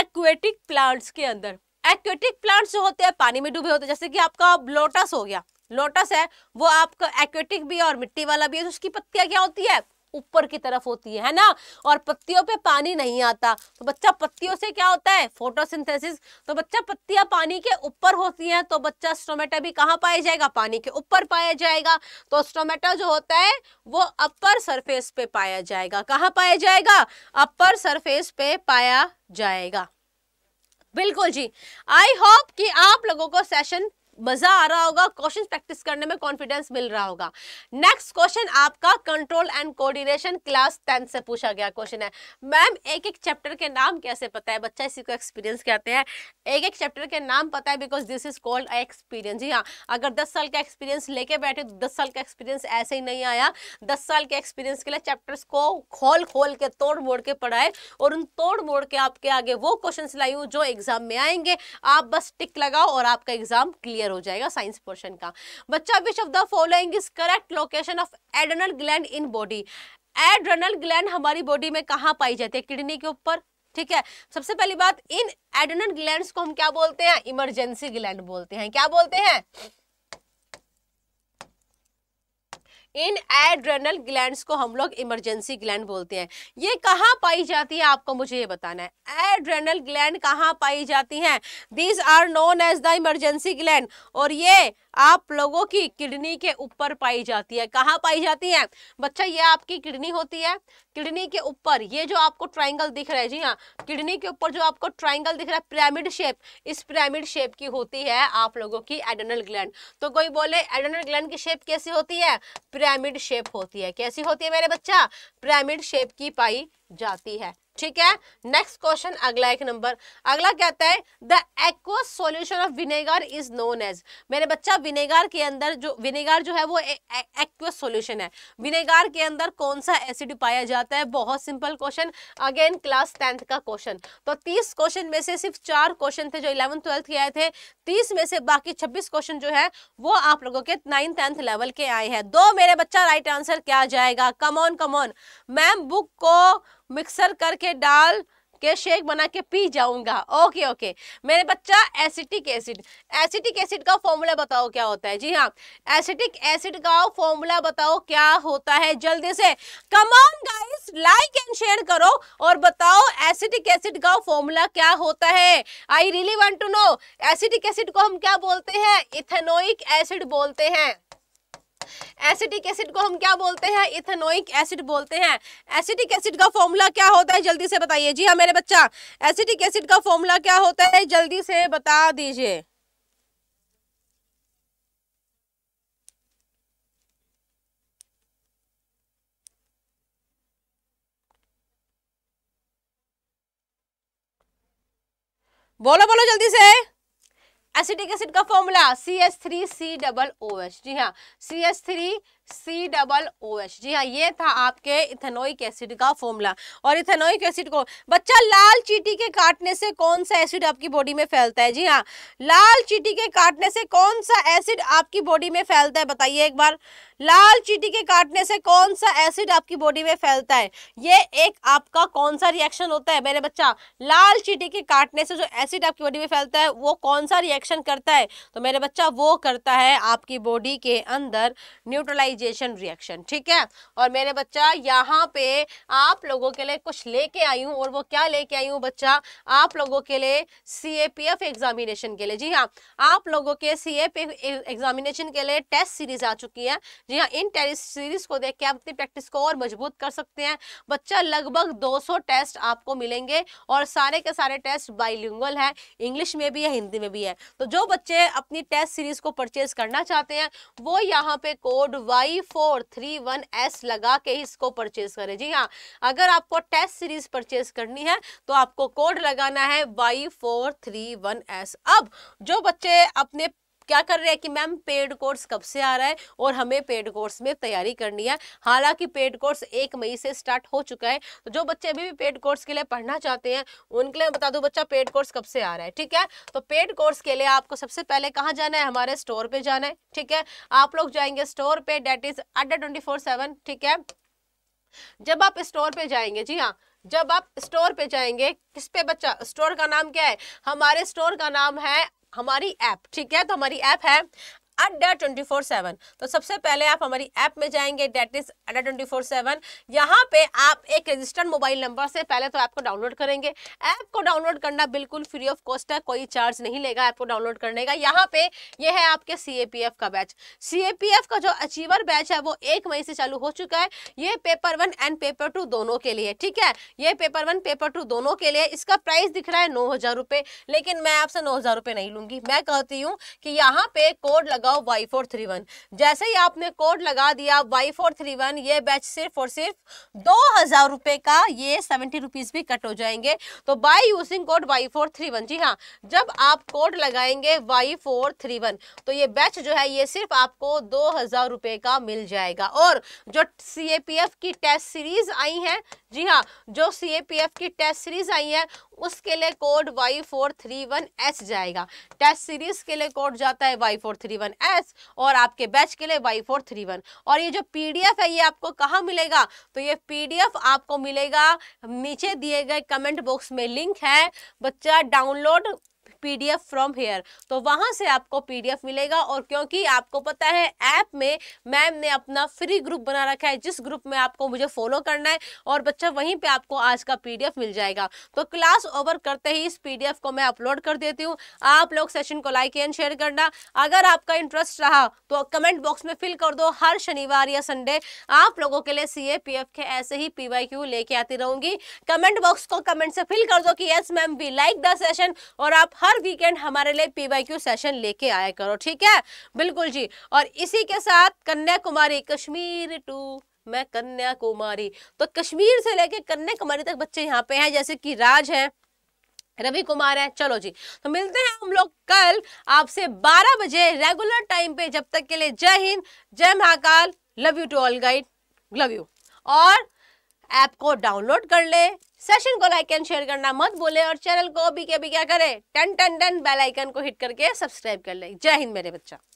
एक्वेटिक प्लांट्स के अंदर एक्वेटिक प्लांट्स जो होते हैं पानी में डूबे होते हैं जैसे कि आपका लोटस हो गया लोटस है वो आपका एक्वेटिक भी है और मिट्टी वाला भी है तो उसकी पत्तियां क्या होती है ऊपर की तरफ होती है है ना और पत्तियों पे पानी नहीं आता तो बच्चा पत्तियों से क्या होता है फोटोसिंथेसिस तो बच्चा पत्तियां पानी के ऊपर होती हैं तो बच्चा स्टोमेटा भी कहाँ पाया जाएगा पानी के ऊपर पाया जाएगा तो स्टोमेटा जो होता है वो अपर सरफेस पे पाया जाएगा कहाँ पाया जाएगा अपर सरफेस पे पाया जाएगा बिल्कुल जी आई होप कि आप लोगों को सेशन मजा आ रहा होगा क्वेश्चन प्रैक्टिस करने में कॉन्फिडेंस मिल रहा होगा नेक्स्ट क्वेश्चन आपका control and coordination class tenth से पूछा गया क्वेश्चन है मैम एक एक चैप्टर के नाम कैसे पता है बच्चा इसी को एक्सपीरियंस कहते हैं एक एक चैप्टर के नाम पता है because this is called experience जी हाँ अगर दस साल का एक्सपीरियंस लेके बैठे तो दस साल का एक्सपीरियंस ऐसे ही नहीं आया दस साल के एक्सपीरियंस के लिए चैप्टर्स को खोल खोल के तोड़ मोड़ के पढ़ाए और उन तोड़ मोड़ के आपके आगे वो क्वेश्चन लाई जो एग्जाम में आएंगे आप बस टिक लगाओ और आपका एग्जाम क्लियर क्लियर हो जाएगा साइंस पोर्शन का बच्चा which of the following is correct location of adrenal gland in body adrenal gland हमारी बॉडी में कहाँ पाई जाती है किडनी के ऊपर ठीक है सबसे पहली बात इन एडनल ग्लैंड को हम क्या बोलते हैं इमरजेंसी ग्लैंड बोलते हैं क्या बोलते हैं इन एड्रेनल ग्लैंड्स को हम लोग इमरजेंसी ग्लैंड बोलते हैं ये कहाँ पाई जाती है आपको मुझे ये बताना है एड्रेनल ग्लैंड कहाँ पाई जाती हैं these are known as the emergency gland और ये आप लोगों की किडनी के ऊपर पाई जाती है कहाँ पाई जाती है बच्चा ये आपकी किडनी होती है किडनी के ऊपर ये जो आपको ट्राइंगल दिख रहा है जी हाँ किडनी के ऊपर जो आपको ट्राइंगल दिख रहा है पिरामिड शेप इस पिरामिड शेप की होती है आप लोगों की एडनल ग्लैंड तो कोई बोले एडनल ग्लैंड की शेप कैसी होती है पिरामिड शेप होती है कैसी होती है मेरे बच्चा पिरामिड शेप की पाई जाती है ठीक है नेक्स्ट क्वेश्चन अगला एक नंबर अगला कहता है the aqueous solution of vinegar is known as मेरे बच्चा विनेगर के अंदर जो विनेगर जो है वो एक्व सोल्यूशन है विनेगर के अंदर कौन सा एसिड पाया जाता है बहुत simple question again class tenth का क्वेश्चन तो तीस क्वेश्चन में से सिर्फ चार क्वेश्चन थे जो इलेवन ट्वेल्थ के आए थे तीस में से बाकी छब्बीस क्वेश्चन जो है वो आप लोगों के नाइन टेंथ लेवल के आए हैं दो मेरे बच्चा राइट आंसर क्या जाएगा कमोन कमोन मैम बुक को मिक्सर करके डाल के शेक बना के पी जाऊंगा ओके ओके मेरे बच्चा एसिटिक एसिड एसिटिक एसिड का फॉर्मूला बताओ क्या होता है जी हाँ एसिटिक एसिड का फॉर्मूला बताओ क्या होता है जल्दी से come on guys like and share करो और बताओ एसिटिक एसिड का फॉर्मूला क्या होता है I really want to know acetic acid को हम क्या बोलते हैं इथेनोइक एसिड बोलते हैं एसिटिक एसिड को हम क्या बोलते हैं इथेनोइक एसिड बोलते हैं एसिटिक एसिड का फॉर्मूला क्या होता है जल्दी से बताइए जी हाँ मेरे बच्चा एसिटिक एसिड का फॉर्मूला क्या होता है जल्दी से बता दीजिए बोलो बोलो जल्दी से एसिटिक एसिड का formula C S three C double O H जी हाँ C S three C double O H जी हाँ ये था आपके इथेनोइक एसिड का फॉर्मूला और इथेनोइक एसिड को बच्चा लाल चीटी के काटने से कौन सा एसिड आपकी बॉडी में फैलता है जी हाँ लाल चीटी के काटने से कौन सा एसिड आपकी बॉडी में फैलता है बताइए एक बार लाल चीटी के काटने से कौन सा एसिड आपकी बॉडी में फैलता है ये एक आपका कौन सा रिएक्शन होता है मेरे बच्चा लाल चीटी के काटने से जो एसिड आपकी बॉडी में फैलता है वो कौन सा रिएक्शन करता है तो मेरे बच्चा वो करता है आपकी बॉडी के अंदर न्यूट्रलाइज इमिडाइजेशन रिएक्शन ठीक है और मेरे बच्चा यहाँ पे आप लोगों के लिए कुछ लेके आई हूँ और वो क्या लेके आई हूँ बच्चा आप लोगों के लिए सी एग्जामिनेशन के लिए जी हाँ आप लोगों के सी एग्जामिनेशन के लिए टेस्ट सीरीज आ चुकी है जी हाँ इन टेस्ट सीरीज को देख के आप अपनी प्रैक्टिस को और मजबूत कर सकते हैं बच्चा लगभग 200 टेस्ट आपको मिलेंगे और सारे के सारे टेस्ट बाइलिंगल है इंग्लिश में भी है हिंदी में भी है तो जो बच्चे अपनी टेस्ट सीरीज को परचेज करना चाहते हैं वो यहाँ पे code Y Y four three one S लगा के इसको परचेज करें जी हाँ अगर आपको टेस्ट सीरीज परचेज करनी है तो आपको कोड लगाना है Y four three one S अब जो बच्चे अपने क्या कर रहे हैं कि मैम पेड कोर्स कब से आ रहा है और हमें पेड कोर्स में तैयारी करनी है हालांकि पेड कोर्स एक मई से स्टार्ट हो चुका है तो जो बच्चे अभी भी पेड कोर्स के लिए पढ़ना चाहते हैं उनके लिए बता दूँ बच्चा पेड कोर्स कब से आ रहा है ठीक है तो पेड कोर्स के लिए आपको सबसे पहले कहाँ जाना है हमारे स्टोर पर जाना है ठीक है आप लोग जाएंगे स्टोर पर डेट इज अड्डा ट्वेंटी ठीक है जब आप स्टोर पे जाएंगे जी हाँ जब आप स्टोर पे जाएंगे किस पे बच्चा स्टोर का नाम क्या है हमारे स्टोर का नाम है हमारी ऐप ठीक है तो हमारी ऐप है अड्डा ट्वेंटी फोर सेवन तो सबसे पहले आप हमारी ऐप में जाएंगे that is Adda twenty four seven यहाँ पे आप एक रजिस्टर्ड मोबाइल नंबर से पहले तो ऐप को डाउनलोड करेंगे ऐप को डाउनलोड करना बिल्कुल फ्री ऑफ कॉस्ट है कोई चार्ज नहीं लेगा ऐप को डाउनलोड करने का यहाँ पे ये है आपके सी का बैच सी का जो अचीवर बैच है वो एक मई से चालू हो चुका है ये paper one and paper two दोनों के लिए ठीक है ये पेपर वन पेपर टू दोनों के लिए इसका प्राइस दिख रहा है नौ लेकिन मैं आपसे नौ नहीं लूंगी मैं कहती हूँ कि यहाँ पे कोड लगा लगाओ वाई फोर थ्री वन जैसे ही आपने कोड लगा दिया वाई फोर थ्री वन ये बैच सिर्फ और सिर्फ दो हज़ार रुपए का ये सेवेंटी रुपीज़ भी कट हो जाएंगे तो by using code Y four three one जी हाँ जब आप कोड लगाएंगे वाई फोर थ्री वन तो ये बैच जो है ये सिर्फ आपको दो हज़ार रुपए का मिल जाएगा और जो सी ए पी एफ की टेस्ट सीरीज़ आई है जी हाँ जो सी की टेस्ट सीरीज आई है उसके लिए code Y four three one H जाएगा टेस्ट सीरीज के लिए कोड जाता है Y four three one H और आपके बैच के लिए वाई फोर थ्री वन और ये जो पीडीएफ है ये आपको कहाँ मिलेगा तो ये पीडीएफ आपको मिलेगा नीचे दिए गए कमेंट बॉक्स में लिंक है बच्चा डाउनलोड पीडीएफ फ्रॉम हेयर तो वहां से आपको पीडीएफ मिलेगा और क्योंकि आपको पता है ऐप में मैम ने अपना फ्री ग्रुप बना रखा है जिस ग्रुप में आपको मुझे फॉलो करना है और बच्चा वहीं पे आपको आज का पीडीएफ मिल जाएगा तो क्लास ओवर करते ही इस पीडीएफ को मैं अपलोड कर देती हूँ आप लोग सेशन को लाइक एंड शेयर करना अगर आपका इंटरेस्ट रहा तो कमेंट बॉक्स में फिल कर दो हर शनिवार या संडे आप लोगों के लिए सी ए पी एफ के ऐसे ही पी वाई क्यू लेके आती रहूंगी कमेंट बॉक्स को कमेंट से फिल कर दो कि yes ma'am we like the session और आप हर हर वीकेंड हमारे लिए पीवाईक्यू सेशन लेके आया करो ठीक है बिल्कुल जी और इसी के साथ कन्याकुमारी कश्मीर टू मैं कन्याकुमारी तो कश्मीर से लेके कन्याकुमारी तक बच्चे यहाँ पे हैं जैसे कि राज हैं रवि कुमार है चलो जी तो मिलते हैं हम लोग कल आपसे 12 बजे रेगुलर टाइम पे जब तक के लिए जय हिंद जय Mahakal love you to all guys love you और ऐप को डाउनलोड कर ले सेशन को लाइक एंड शेयर करना मत बोले और चैनल को अभी क्या अभी क्या करे टन टन टन बेल आइकन को हिट करके सब्सक्राइब कर ले जय हिंद मेरे बच्चा